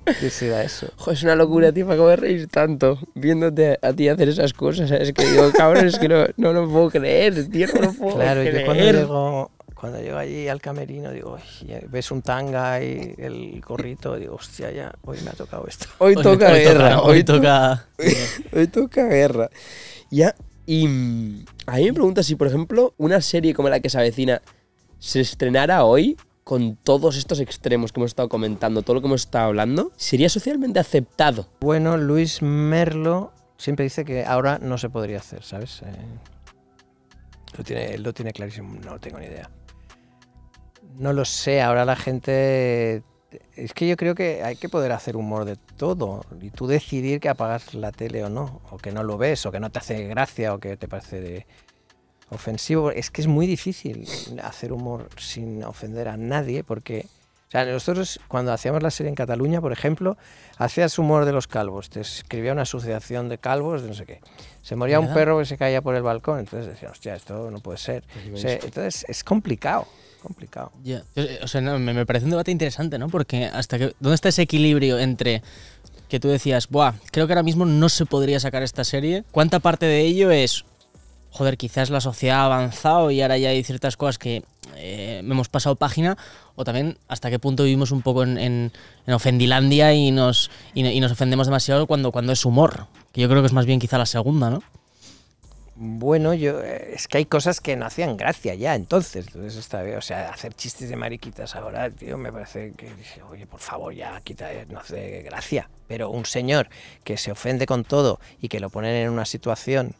es una locura, tío, acabo de reír tanto viéndote a, ti hacer esas cosas. Es Que digo, cabrón, es que no, lo puedo creer, tío, no creer. cuando llego, cuando llego allí al camerino, digo, ves un tanga y el corrito digo, hostia, ya, hoy me ha tocado esto. Hoy, toca guerra. hoy, toca. hoy toca guerra. Ya, y mm, a mí me pregunta si, por ejemplo, una serie como la que se avecina se estrenara hoy, con todos estos extremos que hemos estado comentando, todo lo que hemos estado hablando, sería socialmente aceptado. Bueno, Luis Merlo siempre dice que ahora no se podría hacer, ¿sabes? Eh, lo, tiene, lo tiene clarísimo, no tengo ni idea. No lo sé, ahora la gente... Es que yo creo que hay que poder hacer humor de todo y tú decidir que apagas la tele o no, o que no lo ves, o que no te hace gracia, o que te parece de ofensivo. Es que es muy difícil hacer humor sin ofender a nadie, porque. O sea, nosotros cuando hacíamos la serie en Cataluña, por ejemplo, hacías humor de los calvos, te escribía una asociación de calvos, de no sé qué. Se moría un perro que se caía por el balcón, entonces decíamos, hostia, esto no puede ser. Pues entonces es complicado, complicado. O sea, me, me, parece un debate interesante, ¿no? Porque hasta que, ¿dónde está ese equilibrio entre que tú decías, buah, creo que ahora mismo no se podría sacar esta serie? ¿Cuánta parte de ello es joder, quizás la sociedad ha avanzado y ahora ya hay ciertas cosas que me eh, hemos pasado página, o también hasta qué punto vivimos un poco en, ofendilandia y nos, nos ofendemos demasiado cuando, cuando es humor, que yo creo que es más bien quizá la segunda, ¿no? Bueno, yo eh, es que hay cosas que no hacían gracia ya entonces. entonces está O sea, hacer chistes de mariquitas ahora, tío, me parece que oye, por favor, ya quita, eh, no hace gracia. Pero un señor que se ofende con todo y que lo ponen en una situación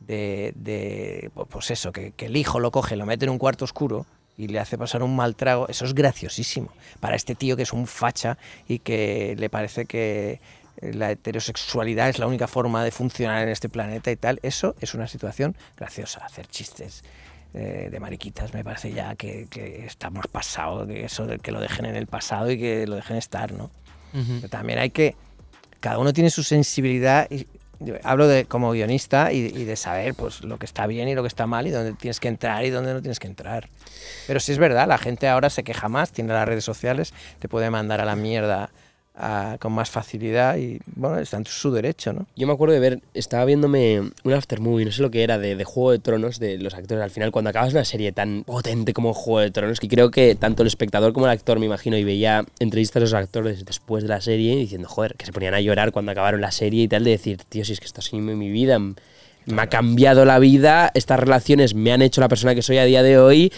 de, de pues, pues eso, que, el hijo lo coge, lo mete en un cuarto oscuro y le hace pasar un mal trago, eso es graciosísimo para este tío que es un facha y que le parece que la heterosexualidad es la única forma de funcionar en este planeta y tal, eso es una situación graciosa, hacer chistes eh, de mariquitas, me parece ya que, estamos pasado que eso que lo dejen en el pasado y que lo dejen estar, ¿no? también hay que. Cada uno tiene su sensibilidad y hablo de como guionista y, de saber pues lo que está bien y lo que está mal y dónde tienes que entrar y dónde no tienes que entrar. Pero sí es verdad, la gente ahora se queja más, tiene las redes sociales, te puede mandar a la mierda con más facilidad y bueno, están en su derecho, ¿no? Yo me acuerdo de ver, estaba viéndome un after movie, no sé lo que era, de, Juego de Tronos, de los actores. Al final, cuando acabas una serie tan potente como Juego de Tronos, que creo que tanto el espectador como el actor, me imagino, y veía entrevistas a los actores después de la serie diciendo, joder, que se ponían a llorar cuando acabaron la serie y tal, de decir, tío, si es que esto sido mi vida, me ha cambiado la vida, estas relaciones me han hecho la persona que soy a día de hoy.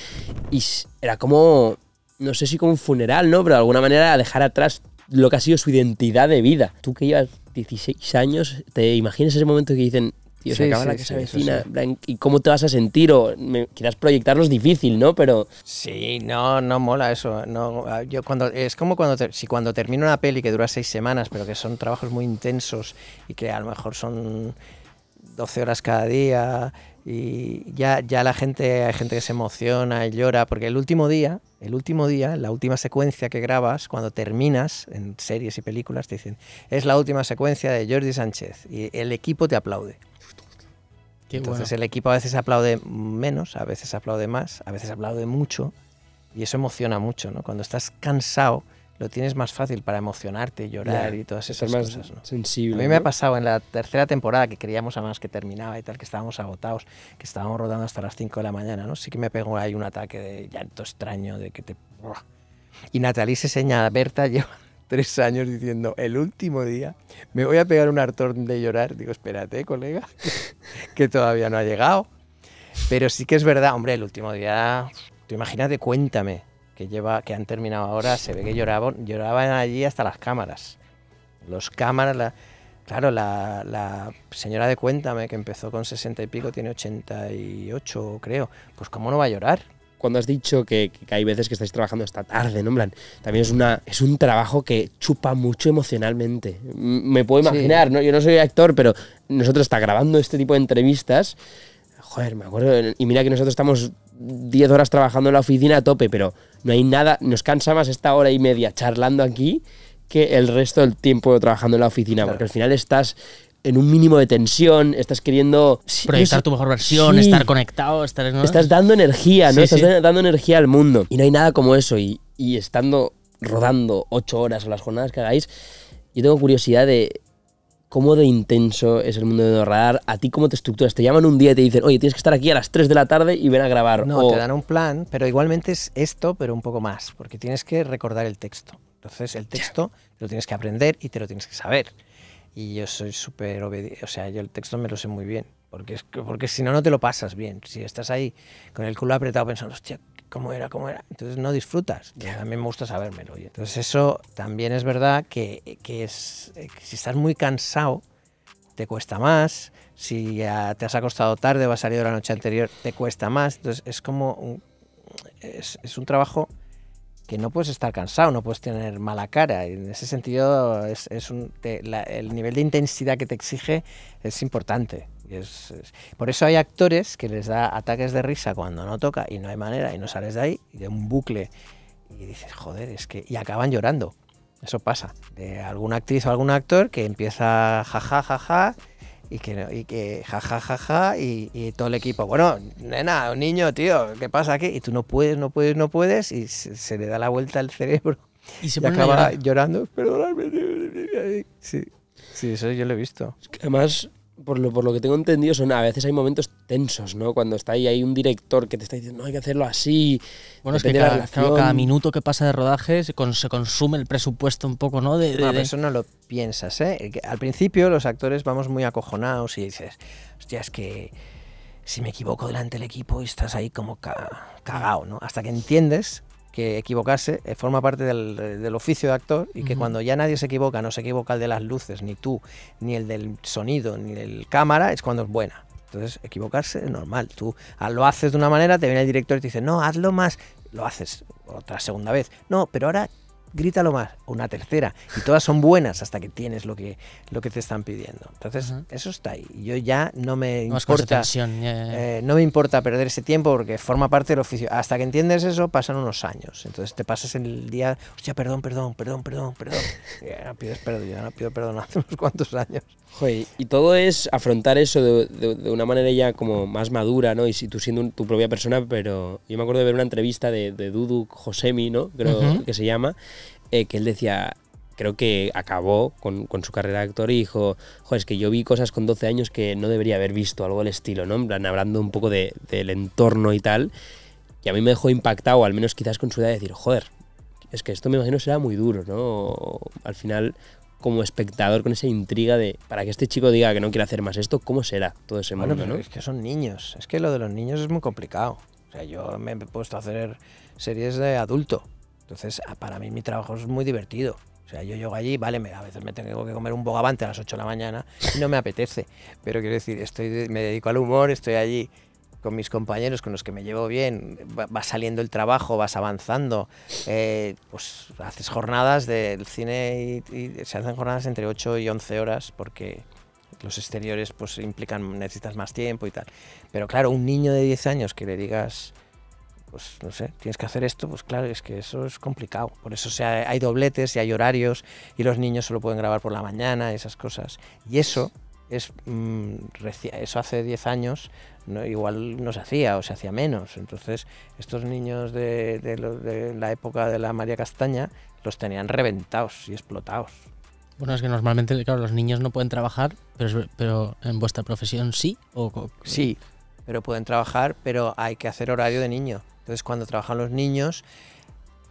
Y era como, no sé si como un funeral, ¿no? Pero de alguna manera dejar atrás lo que ha sido su identidad de vida. Tú que llevas 16 años, ¿te imaginas ese momento que dicen, tío, se acaba la casa vecina? ¿Y cómo te vas a sentir? O quieras proyectarlo es difícil, ¿no? Pero... Sí, no, no mola eso. No, yo cuando, es como cuando, si cuando termino una peli que dura seis semanas, pero que son trabajos muy intensos y que a lo mejor son 12 horas cada día y ya, ya la gente, hay gente que se emociona y llora, porque el último día, el último día, la última secuencia que grabas, cuando terminas en series y películas, te dicen, es la última secuencia de Jordi Sánchez. Y el equipo te aplaude. Entonces el equipo a veces aplaude menos, a veces aplaude más, a veces aplaude mucho. Y eso emociona mucho, ¿no? Cuando estás cansado lo tienes más fácil para emocionarte, llorar y todas esas cosas. Sensible, a mí me ha pasado en la tercera temporada, que creíamos además que terminaba y tal, que estábamos agotados, que estábamos rodando hasta las 5 de la mañana, ¿no? Sí que me pegó ahí un ataque de llanto extraño, de que te... Y Natalie se señala, Berta lleva tres años diciendo, el último día me voy a pegar un hartón de llorar. Digo, espérate, colega, que todavía no ha llegado. Pero sí que es verdad, hombre, el último día, tú imagínate, cuéntame que lleva, que han terminado ahora, se ve que lloraban, lloraban allí hasta las cámaras. Los cámaras, claro, la, señora de Cuéntame, que empezó con 60 y pico, tiene 88, creo. Pues cómo no va a llorar. Cuando has dicho que, hay veces que estáis trabajando hasta tarde, ¿no? plan, también es, una, es un trabajo que chupa mucho emocionalmente. me puedo imaginar, ¿no? Yo no soy actor, pero nosotros está grabando este tipo de entrevistas joder, me acuerdo, y mira que nosotros estamos 10 horas trabajando en la oficina a tope, pero no hay nada, nos cansa más esta hora y media charlando aquí que el resto del tiempo trabajando en la oficina, porque al final estás en un mínimo de tensión, estás queriendo proyectar tu mejor versión, estar conectado, estar, estás dando energía, ¿no? estás dando energía al mundo. Y no hay nada como eso. Y, estando rodando 8 horas o las jornadas que hagáis, yo tengo curiosidad de ¿Cómo de intenso es el mundo de radar? ¿A ti cómo te estructuras? Te llaman un día y te dicen, oye, tienes que estar aquí a las 3 de la tarde y ven a grabar. No, te dan un plan, pero igualmente es esto, pero un poco más, porque tienes que recordar el texto. Entonces, el texto te lo tienes que aprender y te lo tienes que saber. Y yo soy súper obediente, o sea, yo el texto me lo sé muy bien, porque, es, porque si no, no te lo pasas bien. Si estás ahí con el culo apretado pensando, hostia, cómo era, cómo era. Entonces no disfrutas. A mí me gusta sabérmelo. entonces eso también es verdad que, es, eh, si estás muy cansado, te cuesta más. Si ya te has acostado tarde o has salido la noche anterior, te cuesta más. Entonces es como un, es, un trabajo que no puedes estar cansado, no puedes tener mala cara. En ese sentido, es, el nivel de intensidad que te exige es importante. Es, Por eso hay actores que les da ataques de risa cuando no toca y no hay manera y no sales de ahí, de un bucle. Y dices, joder, es que. Y acaban llorando. Eso pasa. De alguna actriz o algún actor que empieza jajajaja y que, y que jajajaja y, todo el equipo, bueno, nena, un niño, tío, ¿qué pasa aquí? Y tú no puedes, no puedes, no puedes y se, le da la vuelta al cerebro y, se acaba llorando, perdóname. Sí, sí, eso yo lo he visto. Además, por lo, que tengo entendido, son a veces hay momentos tensos, ¿no? Cuando está ahí hay un director que te está diciendo, no, hay que hacerlo así. Bueno, es que cada, minuto que pasa de rodaje se, consume el presupuesto un poco, ¿no? De, de, persona eso no lo piensas, ¿eh? Al principio los actores vamos muy acojonados y dices, hostia, es que si me equivoco delante del equipo y estás ahí como ca cagao, ¿no? Hasta que entiendes que equivocarse eh, forma parte del, oficio de actor y que cuando ya nadie se equivoca, no se equivoca el de las luces, ni tú, ni el del sonido, ni el cámara, es cuando es buena. Entonces, equivocarse es normal. Tú ah, lo haces de una manera, te viene el director y te dice, no, hazlo más. Lo haces otra segunda vez. No, pero ahora grítalo más, una tercera, y todas son buenas hasta que tienes lo que, lo que te están pidiendo. Entonces, eso está ahí. Yo ya no me importa. Eh, no me importa perder ese tiempo porque forma parte del oficio. Hasta que entiendes eso, pasan unos años. Entonces te pasas el día, hostia, perdón, perdón, perdón, perdón, perdón. ya no perdón, ya no pido perdón hace unos cuantos años. y todo es afrontar eso de, de, una manera ya como más madura, ¿no? Y si tú siendo tu propia persona, pero yo me acuerdo de ver una entrevista de, Dudu Josemi, ¿no? Creo que se llama. Eh, que él decía, creo que acabó con, con, su carrera de actor y dijo, joder, es que yo vi cosas con 12 años que no debería haber visto, algo del estilo, ¿no? En plan, hablando un poco de, del entorno y tal. Y a mí me dejó impactado, al menos quizás con su edad, decir, joder, es que esto me imagino será muy duro, ¿no? Al final, como espectador, con esa intriga de, para que este chico diga que no quiere hacer más esto, ¿cómo será todo ese bueno, ¿no? Es que son niños, es que lo de los niños es muy complicado. O sea, yo me he puesto a hacer series de adulto entonces, ah, para mí mi trabajo es muy divertido. O sea, yo llego allí, vale, a veces me tengo que comer un bogavante a las 8 de la mañana y no me apetece. Pero quiero decir, estoy, me dedico al humor, estoy allí con mis compañeros, con los que me llevo bien, vas va saliendo el trabajo, vas avanzando, eh, pues haces jornadas del cine y, se hacen jornadas entre 8 y 11 horas porque los exteriores pues implican, necesitas más tiempo y tal. Pero claro, un niño de 10 años que le digas pues no sé, tienes que hacer esto, pues claro, es que eso es complicado. Por eso sea, hay dobletes y hay horarios y los niños solo pueden grabar por la mañana, esas cosas. Y eso es mm, eso hace 10 años no, igual no se hacía o se hacía menos. Entonces, estos niños de, la época de la María Castaña los tenían reventados y explotados. Bueno, es que normalmente, claro, los niños no pueden trabajar, pero, pero en vuestra profesión sí. o... Sí, pero pueden trabajar, pero hay que hacer horario de niño. Entonces, cuando trabajan los niños,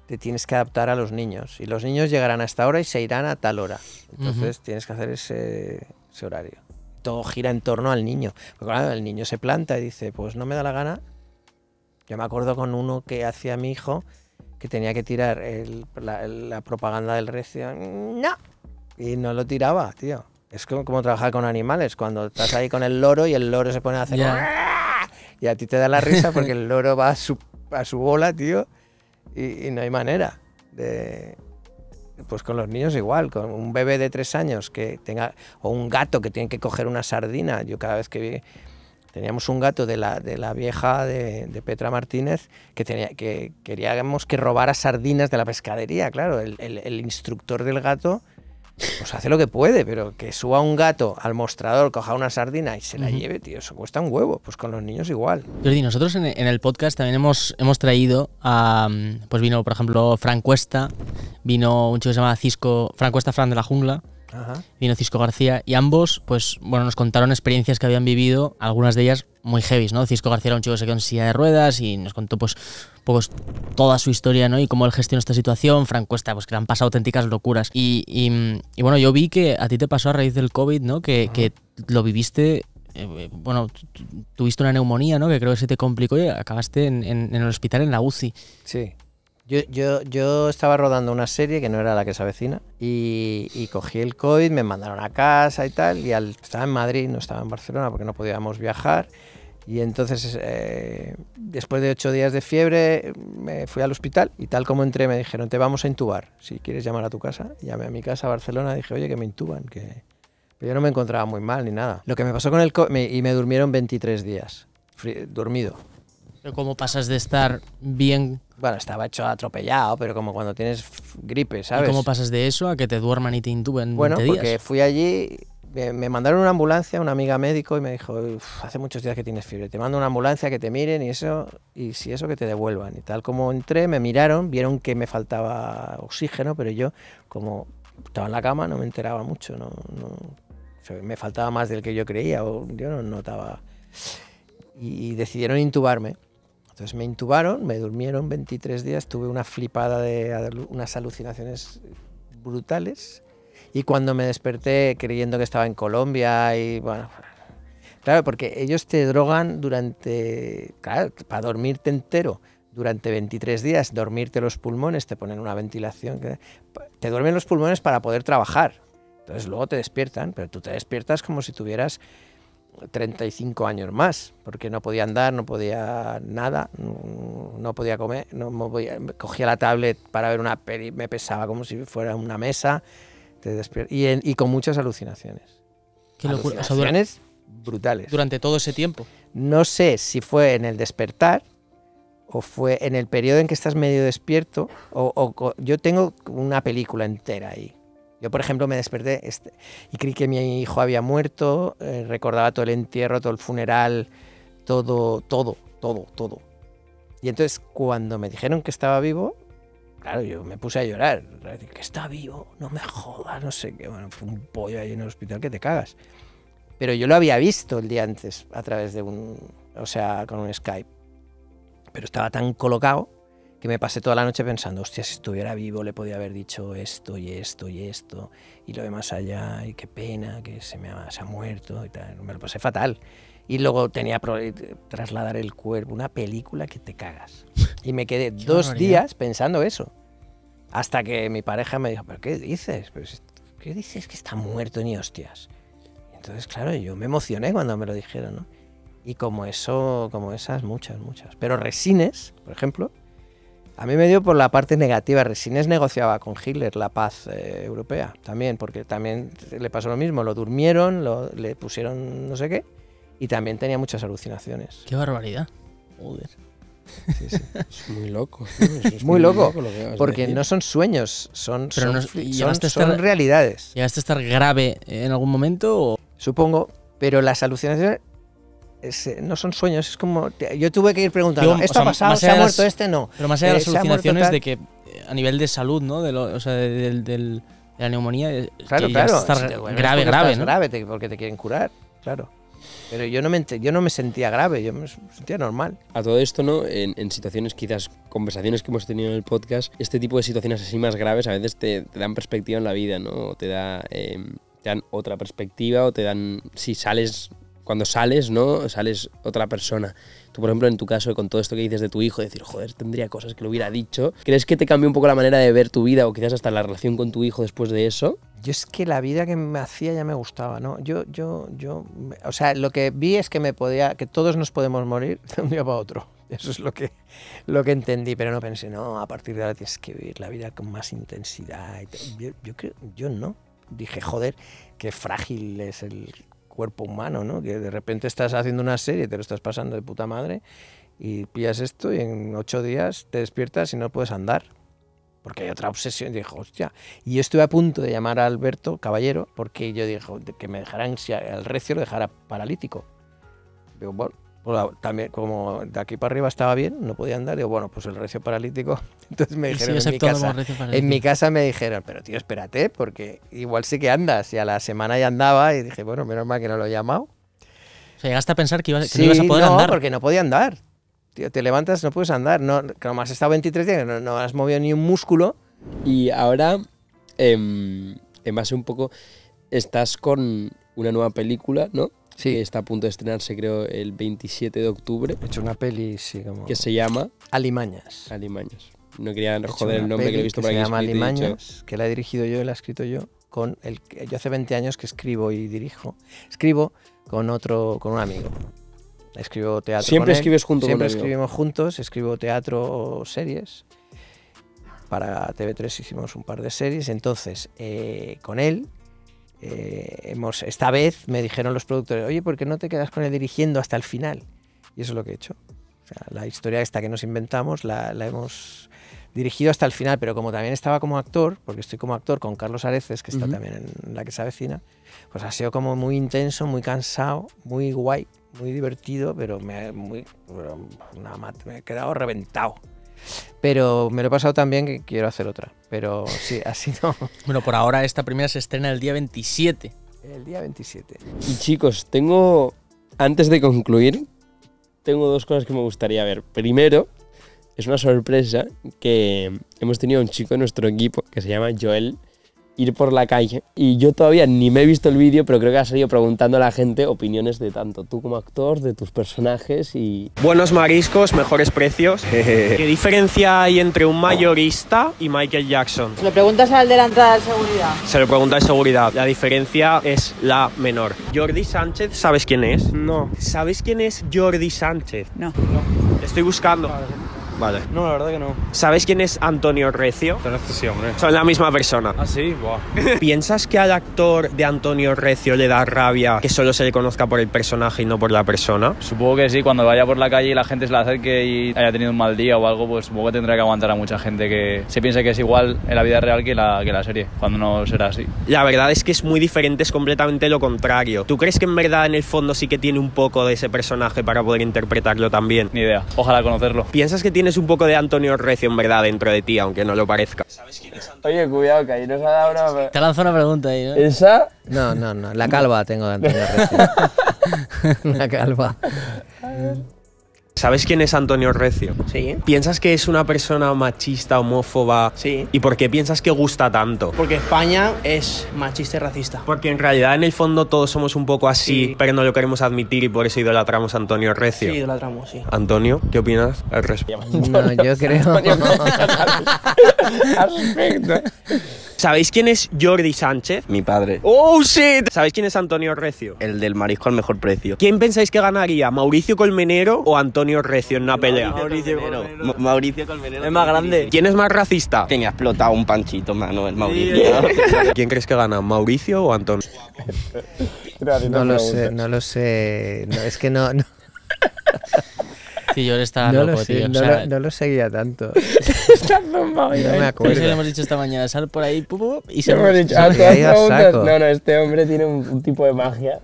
te tienes que adaptar a los niños. Y los niños llegarán a esta hora y se irán a tal hora. Entonces, tienes que hacer ese, horario. Todo gira en torno al niño. el niño se planta y dice, pues no me da la gana. Yo me acuerdo con uno que hacía mi hijo que tenía que tirar la, propaganda del recio. ¡No! Y no lo tiraba, tío. Es como, trabajar con animales. Cuando estás ahí con el loro y el loro se pone a hacer... Y a ti te da la risa porque el loro va a su a su bola, tío, y, no hay manera de, pues con los niños igual, con un bebé de tres años que tenga, o un gato que tiene que coger una sardina. Yo cada vez que vi, teníamos un gato de la, de la vieja de, Petra Martínez que, tenía, que queríamos que robara sardinas de la pescadería, claro, el instructor del gato pues hace lo que puede, pero que suba un gato al mostrador, coja una sardina y se la lleve, tío, eso cuesta un huevo. Pues con los niños igual. Jordi, nosotros en, el podcast también hemos, hemos traído a. Pues vino, por ejemplo, Fran Cuesta, vino un chico que se llama Cisco, Fran Cuesta, Fran de la Jungla vino Cisco García y ambos, pues bueno, nos contaron experiencias que habían vivido, algunas de ellas muy heavies ¿no? Cisco García era un chico que se quedó en silla de ruedas y nos contó pues pues toda su historia, ¿no? Y cómo él gestionó esta situación, Franco está, pues que le han pasado auténticas locuras. Y, bueno, yo vi que a ti te pasó a raíz del COVID, ¿no? Que, lo viviste eh, bueno, tuviste una neumonía, ¿no? Que creo que se te complicó y acabaste en, en, el hospital en la UCI. Sí. Yo, estaba rodando una serie que no era la que se avecina y, cogí el COVID, me mandaron a casa y tal, y al, estaba en Madrid, no estaba en Barcelona porque no podíamos viajar. Y entonces, eh, después de ocho días de fiebre, me fui al hospital y tal como entré me dijeron, te vamos a intubar, si quieres llamar a tu casa. llamé a mi casa a Barcelona dije, oye, que me intuban, que... Pero yo no me encontraba muy mal ni nada. Lo que me pasó con el COVID, y me durmieron 23 días, dormido. ¿cómo pasas de estar bien bueno, estaba hecho atropellado, pero como cuando tienes gripe, ¿sabes? ¿Y cómo pasas de eso a que te duerman y te intuben? Bueno, 20 días? porque fui allí, me mandaron una ambulancia, una amiga médico, y me dijo, hace muchos días que tienes fiebre, te mando una ambulancia que te miren y eso, y si eso que te devuelvan. Y tal como entré, me miraron, vieron que me faltaba oxígeno, pero yo, como estaba en la cama, no me enteraba mucho, no, me faltaba más del que yo creía, o yo no notaba. Y decidieron intubarme entonces me intubaron, me durmieron 23 días, tuve una flipada de unas alucinaciones brutales y cuando me desperté creyendo que estaba en Colombia y bueno, claro, porque ellos te drogan durante, claro, para dormirte entero durante 23 días, dormirte los pulmones, te ponen una ventilación, te duermen los pulmones para poder trabajar. Entonces luego te despiertan, pero tú te despiertas como si tuvieras 35 años más, porque no podía andar, no podía nada, no podía comer, no cogía la tablet para ver una peli, me pesaba como si fuera una mesa, y, con muchas alucinaciones. Alucinaciones brutales. Durante todo ese tiempo. No sé si fue en el despertar o fue en el periodo en que estás medio despierto, o yo tengo una película entera ahí yo, por ejemplo, me desperté este, y creí que mi hijo había muerto, eh, recordaba todo el entierro, todo el funeral, todo, todo, todo, todo. Y entonces cuando me dijeron que estaba vivo, claro, yo me puse a llorar, que está vivo, no me jodas, no sé qué, bueno, fue un pollo ahí en el hospital que te cagas. Pero yo lo había visto el día antes a través de un, o sea, con un Skype. Pero estaba tan colocado que me pasé toda la noche pensando, hostia, si estuviera vivo le podía haber dicho esto y esto y esto, y lo demás allá, y qué pena que se me ha, muerto y tal. Me lo pasé fatal. Y luego tenía que eh, trasladar el cuerpo, una película que te cagas. Y me quedé dos días pensando eso. Hasta que mi pareja me dijo, ¿pero qué dices? ¿Pero ¿Qué dices que está muerto ni hostias? entonces, claro, yo me emocioné cuando me lo dijeron, ¿no? Y como eso, como esas, muchas, muchas. Pero resines, por ejemplo, a mí me dio por la parte negativa. Resines negociaba con Hitler la paz eh, europea también, porque también le pasó lo mismo. Lo durmieron, le pusieron no sé qué, y también tenía muchas alucinaciones. ¡Qué barbaridad! Joder. Es muy loco. muy, loco. porque no son sueños, son, realidades. ¿Llegaste a estar grave en algún momento? Supongo. Pero las alucinaciones eh, no son sueños, es como. Yo tuve que ir preguntando, ¿esto ha pasado? ¿Se ha muerto este? No. Pero más allá de las eh, alucinaciones de que eh, a nivel de salud, ¿no? De o sea, del. De, la neumonía claro, claro. grave, grave, ¿no? grave porque te quieren curar, claro. Pero yo no me, yo no me sentía grave, yo me sentía normal. A todo esto, ¿no? En, situaciones, quizás conversaciones que hemos tenido en el podcast, este tipo de situaciones así más graves a veces te, dan perspectiva en la vida, ¿no? te, da, em, te dan otra perspectiva o te dan, si sales cuando sales, ¿no? Sales otra persona. Tú, por ejemplo, en tu caso, con todo esto que dices de tu hijo, decir, joder, tendría cosas que lo hubiera dicho. ¿Crees que te cambió un poco la manera de ver tu vida o quizás hasta la relación con tu hijo después de eso? Yo es que la vida que me hacía ya me gustaba, ¿no? Yo, yo, yo, o sea, lo que vi es que me podía, que todos nos podemos morir de un día para otro. Eso es lo que, lo que entendí, pero no pensé, no, a partir de ahora tienes que vivir la vida con más intensidad. Yo, yo, creo, yo no. Dije, joder, qué frágil es el cuerpo humano, ¿no? Que de repente estás haciendo una serie, te lo estás pasando de puta madre y pillas esto y en ocho días te despiertas y no puedes andar. Porque hay otra obsesión. Y dije, Y yo estoy a punto de llamar a Alberto Caballero porque yo dije que me dejaran, si al recio lo dejara paralítico. Pues, ah, también, como de aquí para arriba estaba bien, no podía andar, digo, bueno, pues el recio paralítico. Entonces me dijeron en mi casa, en mi casa me dijeron, pero tío, espérate, porque igual sí que andas. Y a la semana ya andaba y dije, bueno, menos mal que no lo he llamado. O sea, llegaste a pensar que, ibas, que no ibas a poder no, andar. porque no podía andar. Tío, te levantas, no puedes andar. No, como has estado 23 días, no, no has movido ni un músculo. Y ahora, em, en base un poco, estás con una nueva película, ¿no? Sí. está a punto de estrenarse creo el 27 de octubre. He hecho una peli, sí, como... Que se llama... Alimañas. Alimañas. No quería joder el nombre que he visto que por se Se llama Alimañas, que la he dirigido yo, y la he escrito yo. Con el, yo hace 20 años que escribo y dirijo. Escribo con otro, con un amigo. Escribo teatro. Siempre escribes juntos. Siempre escribimos juntos. Escribo teatro o series. Para TV3 hicimos un par de series. Entonces, eh, con él eh, hemos, esta vez me dijeron los productores, oye, ¿por qué no te quedas con él dirigiendo hasta el final? Y eso es lo que he hecho. O sea, la historia esta que nos inventamos la, hemos dirigido hasta el final, pero como también estaba como actor, porque estoy como actor con Carlos Areces, que está también en la que se avecina, pues ha sido como muy intenso, muy cansado, muy guay, muy divertido, pero me, muy, me he quedado reventado. Pero me lo he pasado también que quiero hacer otra. Pero sí, así no. Bueno, por ahora esta primera se estrena el día 27. El día 27. Y chicos, tengo, antes de concluir, tengo dos cosas que me gustaría ver. Primero, es una sorpresa que hemos tenido un chico en nuestro equipo que se llama Joel, ir por la calle y yo todavía ni me he visto el vídeo, pero creo que has ido preguntando a la gente opiniones de tanto tú como actor, de tus personajes y... Buenos mariscos, mejores precios. ¿Qué diferencia hay entre un mayorista y Michael Jackson? ¿Se lo preguntas al de de seguridad? Se lo pregunta de seguridad. La diferencia es la menor. Jordi Sánchez, ¿sabes quién es? No. ¿Sabes quién es Jordi Sánchez? No. no. Estoy buscando. Vale. No, la verdad que no. ¿Sabes quién es Antonio Recio? sí, hombre. Son la misma persona. Ah, sí, Buah. ¿Piensas que al actor de Antonio Recio le da rabia que solo se le conozca por el personaje y no por la persona? Supongo que sí, cuando vaya por la calle y la gente se le acerque y haya tenido un mal día o algo, pues supongo que tendrá que aguantar a mucha gente que se piense que es igual en la vida real que la, que la serie, cuando no será así. La verdad es que es muy diferente, es completamente lo contrario. ¿Tú crees que en verdad en el fondo sí que tiene un poco de ese personaje para poder interpretarlo también? Ni idea, ojalá conocerlo. ¿Piensas que tiene es un poco de Antonio Recio en verdad dentro de ti, aunque no lo parezca. ¿Sabes quién es Antonio? Oye, cuidado, que ahí nos ha dado una... Te lanzo una pregunta ahí, ¿no? ¿Esa? No, no, no. La calva tengo de Antonio Recio. la calva. ¿Sabes quién es Antonio Recio? Sí. ¿Piensas que es una persona machista, homófoba? Sí. ¿Y por qué piensas que gusta tanto? Porque España es machista y racista. Porque en realidad en el fondo todos somos un poco así, pero no lo queremos admitir y por eso idolatramos a Antonio Recio. Sí, idolatramos, sí. Antonio, ¿qué opinas al respecto? No, yo creo... ¡Aspecto! ¿Sabéis quién es Jordi Sánchez? Mi padre. ¡Oh, shit! ¿Sabéis quién es Antonio Recio? El del marisco al mejor precio. ¿Quién pensáis que ganaría? ¿Mauricio Colmenero o Antonio Recio en una pelea? Mauricio Colmenero. Mauricio Colmenero. Es más grande. ¿Quién es más racista? Tiene explotado un panchito, mano, el Mauricio. Eh. ¿Quién crees que gana? ¿Mauricio o Antonio? no lo sé, no lo sé. es que no... no. que yo estaba no loco, lo No, o sea, lo, no, lo, seguía tanto. Está zumbado. No me acuerdo. Eso le hemos dicho esta mañana, sal por ahí pum, y se hemos dicho, a todas preguntas. No, no, este hombre tiene un tipo de magia.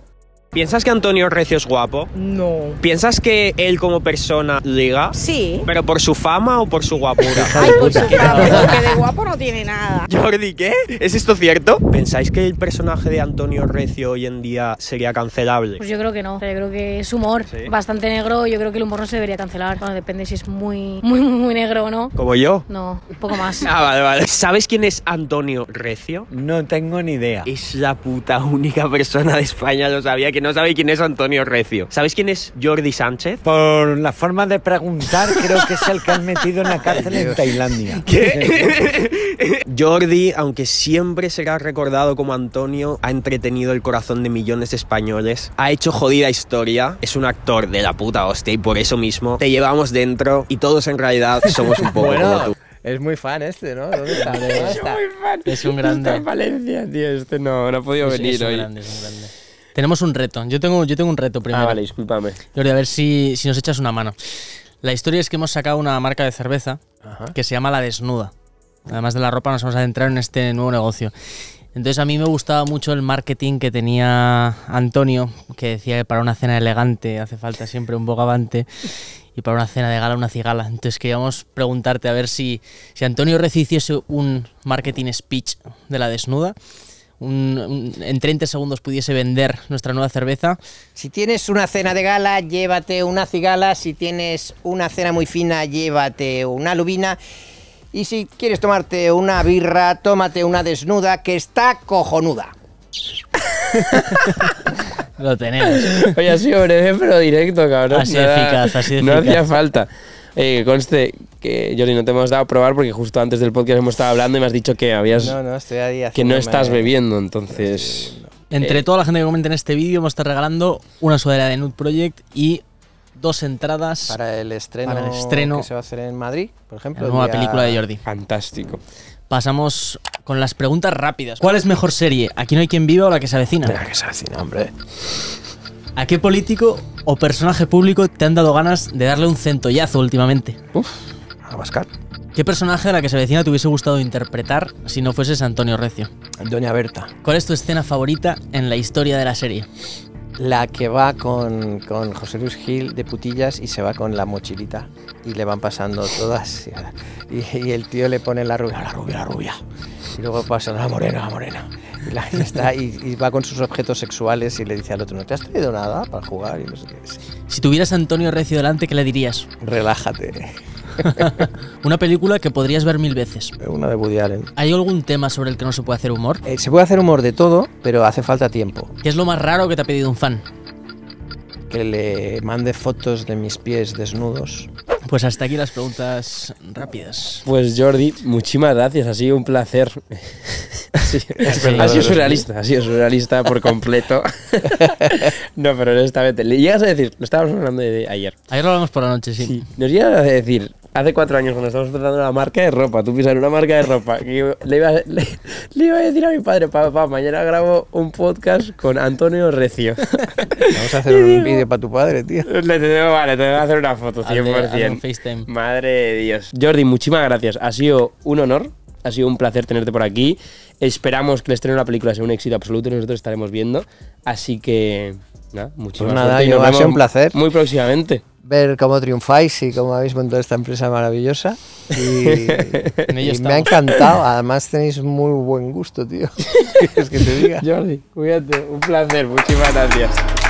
¿Piensas que Antonio Recio es guapo? No. ¿Piensas que él como persona diga? Sí. ¿Pero por su fama o por su guapura? Ay, por su fama, porque de guapo no tiene nada. Jordi, ¿qué? ¿Es esto cierto? ¿Pensáis que el personaje de Antonio Recio hoy en día sería cancelable? Pues yo creo que no. creo que es humor bastante negro. Yo creo que el humor no se debería cancelar. Bueno, depende si es muy, muy, muy, negro o no. ¿Como yo? No, un poco más. ah, vale, vale. ¿Sabes quién es Antonio Recio? No tengo ni idea. Es la puta única persona de España, lo sabía que no sabéis quién es Antonio Recio. ¿Sabéis quién es Jordi Sánchez? Por la forma de preguntar, creo que es el que han metido en la cárcel en Tailandia. Jordi, aunque siempre será recordado como Antonio, ha entretenido el corazón de millones de españoles, ha hecho jodida historia, es un actor de la puta hostia y por eso mismo te llevamos dentro y todos en realidad somos un poco tú. Es muy fan este, ¿no? Es muy fan. Es un grande. Está en Valencia, tío. Este no, no ha podido venir es un hoy. Grande, tenemos un reto. Yo tengo, yo tengo un reto ah, primero. Ah, vale, discúlpame. a ver si, si nos echas una mano. La historia es que hemos sacado una marca de cerveza que se llama La Desnuda. Además de la ropa, nos vamos a adentrar en este nuevo negocio. Entonces a mí me gustaba mucho el marketing que tenía Antonio, que decía que para una cena elegante hace falta siempre un bogavante y para una cena de gala una cigala. Entonces queríamos preguntarte a ver si, si Antonio Reci un marketing speech de la desnuda, en 30 segundos pudiese vender nuestra nueva cerveza. Si tienes una cena de gala, llévate una cigala. Si tienes una cena muy fina, llévate una lubina. Y si quieres tomarte una birra, tómate una desnuda que está cojonuda. Lo tenemos. Oye, ha sido pero directo, cabrón. Así eficaz, así eficaz. No hacía falta. Eh, conste que, Jordi no te hemos dado a probar porque justo antes del podcast hemos estado hablando y me has dicho que No, estás bebiendo, entonces. Entre eh, toda la gente que comenta en este vídeo, me a regalando una sudadera de Nude Project y dos entradas para el estreno, el estreno que se va a hacer en Madrid, por ejemplo. La nueva película de Jordi. Fantástico. Pasamos con las preguntas rápidas. ¿Cuál es mejor serie? ¿Aquí no hay quien viva o la que se avecina? La que se avecina, hombre. ¿A qué político o personaje público te han dado ganas de darle un centollazo últimamente? Uf, a Bascar. ¿Qué personaje a la que se vecina te hubiese gustado interpretar si no fueses Antonio Recio? Doña Berta. ¿Cuál es tu escena favorita en la historia de la serie? La que va con, José Luis Gil de putillas y se va con la mochilita y le van pasando todas. Y, y el tío le pone la rubia, la rubia, la rubia. Y luego pasa la morena, la morena está y, va con sus objetos sexuales y le dice al otro, ¿no te has traído nada para jugar? Y Si tuvieras a Antonio Recio delante, ¿qué le dirías? Relájate. una película que podrías ver mil veces. Una de Woody ¿Hay algún tema sobre el que no se puede hacer humor? Eh, se puede hacer humor de todo, pero hace falta tiempo. ¿Qué es lo más raro que te ha pedido un fan? que le mande fotos de mis pies desnudos. Pues hasta aquí las preguntas rápidas. Pues Jordi, muchísimas gracias, ha sido un placer. ha sido surrealista, ha sido surrealista por completo. no, pero honestamente, le llegas a decir, lo estábamos hablando de ayer. Ayer lo hablamos por la noche, sí. sí. Nos llegas a decir, Hace cuatro años cuando estábamos tratando una marca de ropa, tú pisas una marca de ropa. le, iba, a decir a mi padre, papá, mañana grabo un podcast con Antonio Recio. Vamos a hacer un vídeo para tu padre, tío. Le tengo, vale, te voy a hacer una foto, 100%. FaceTime. Madre de Dios. Jordi, muchísimas gracias. Ha sido un honor. Ha sido un placer tenerte por aquí. Esperamos que el estreno de la película sea un éxito absoluto y nosotros estaremos viendo. Así que, nada, muchísimas gracias. Pues nada, ha sido un placer. Muy próximamente ver cómo triunfáis y cómo habéis montado esta empresa maravillosa. Y, me ha encantado. Además tenéis muy buen gusto, tío. es que te diga. Jordi, cuídate. Un placer. Muchísimas gracias.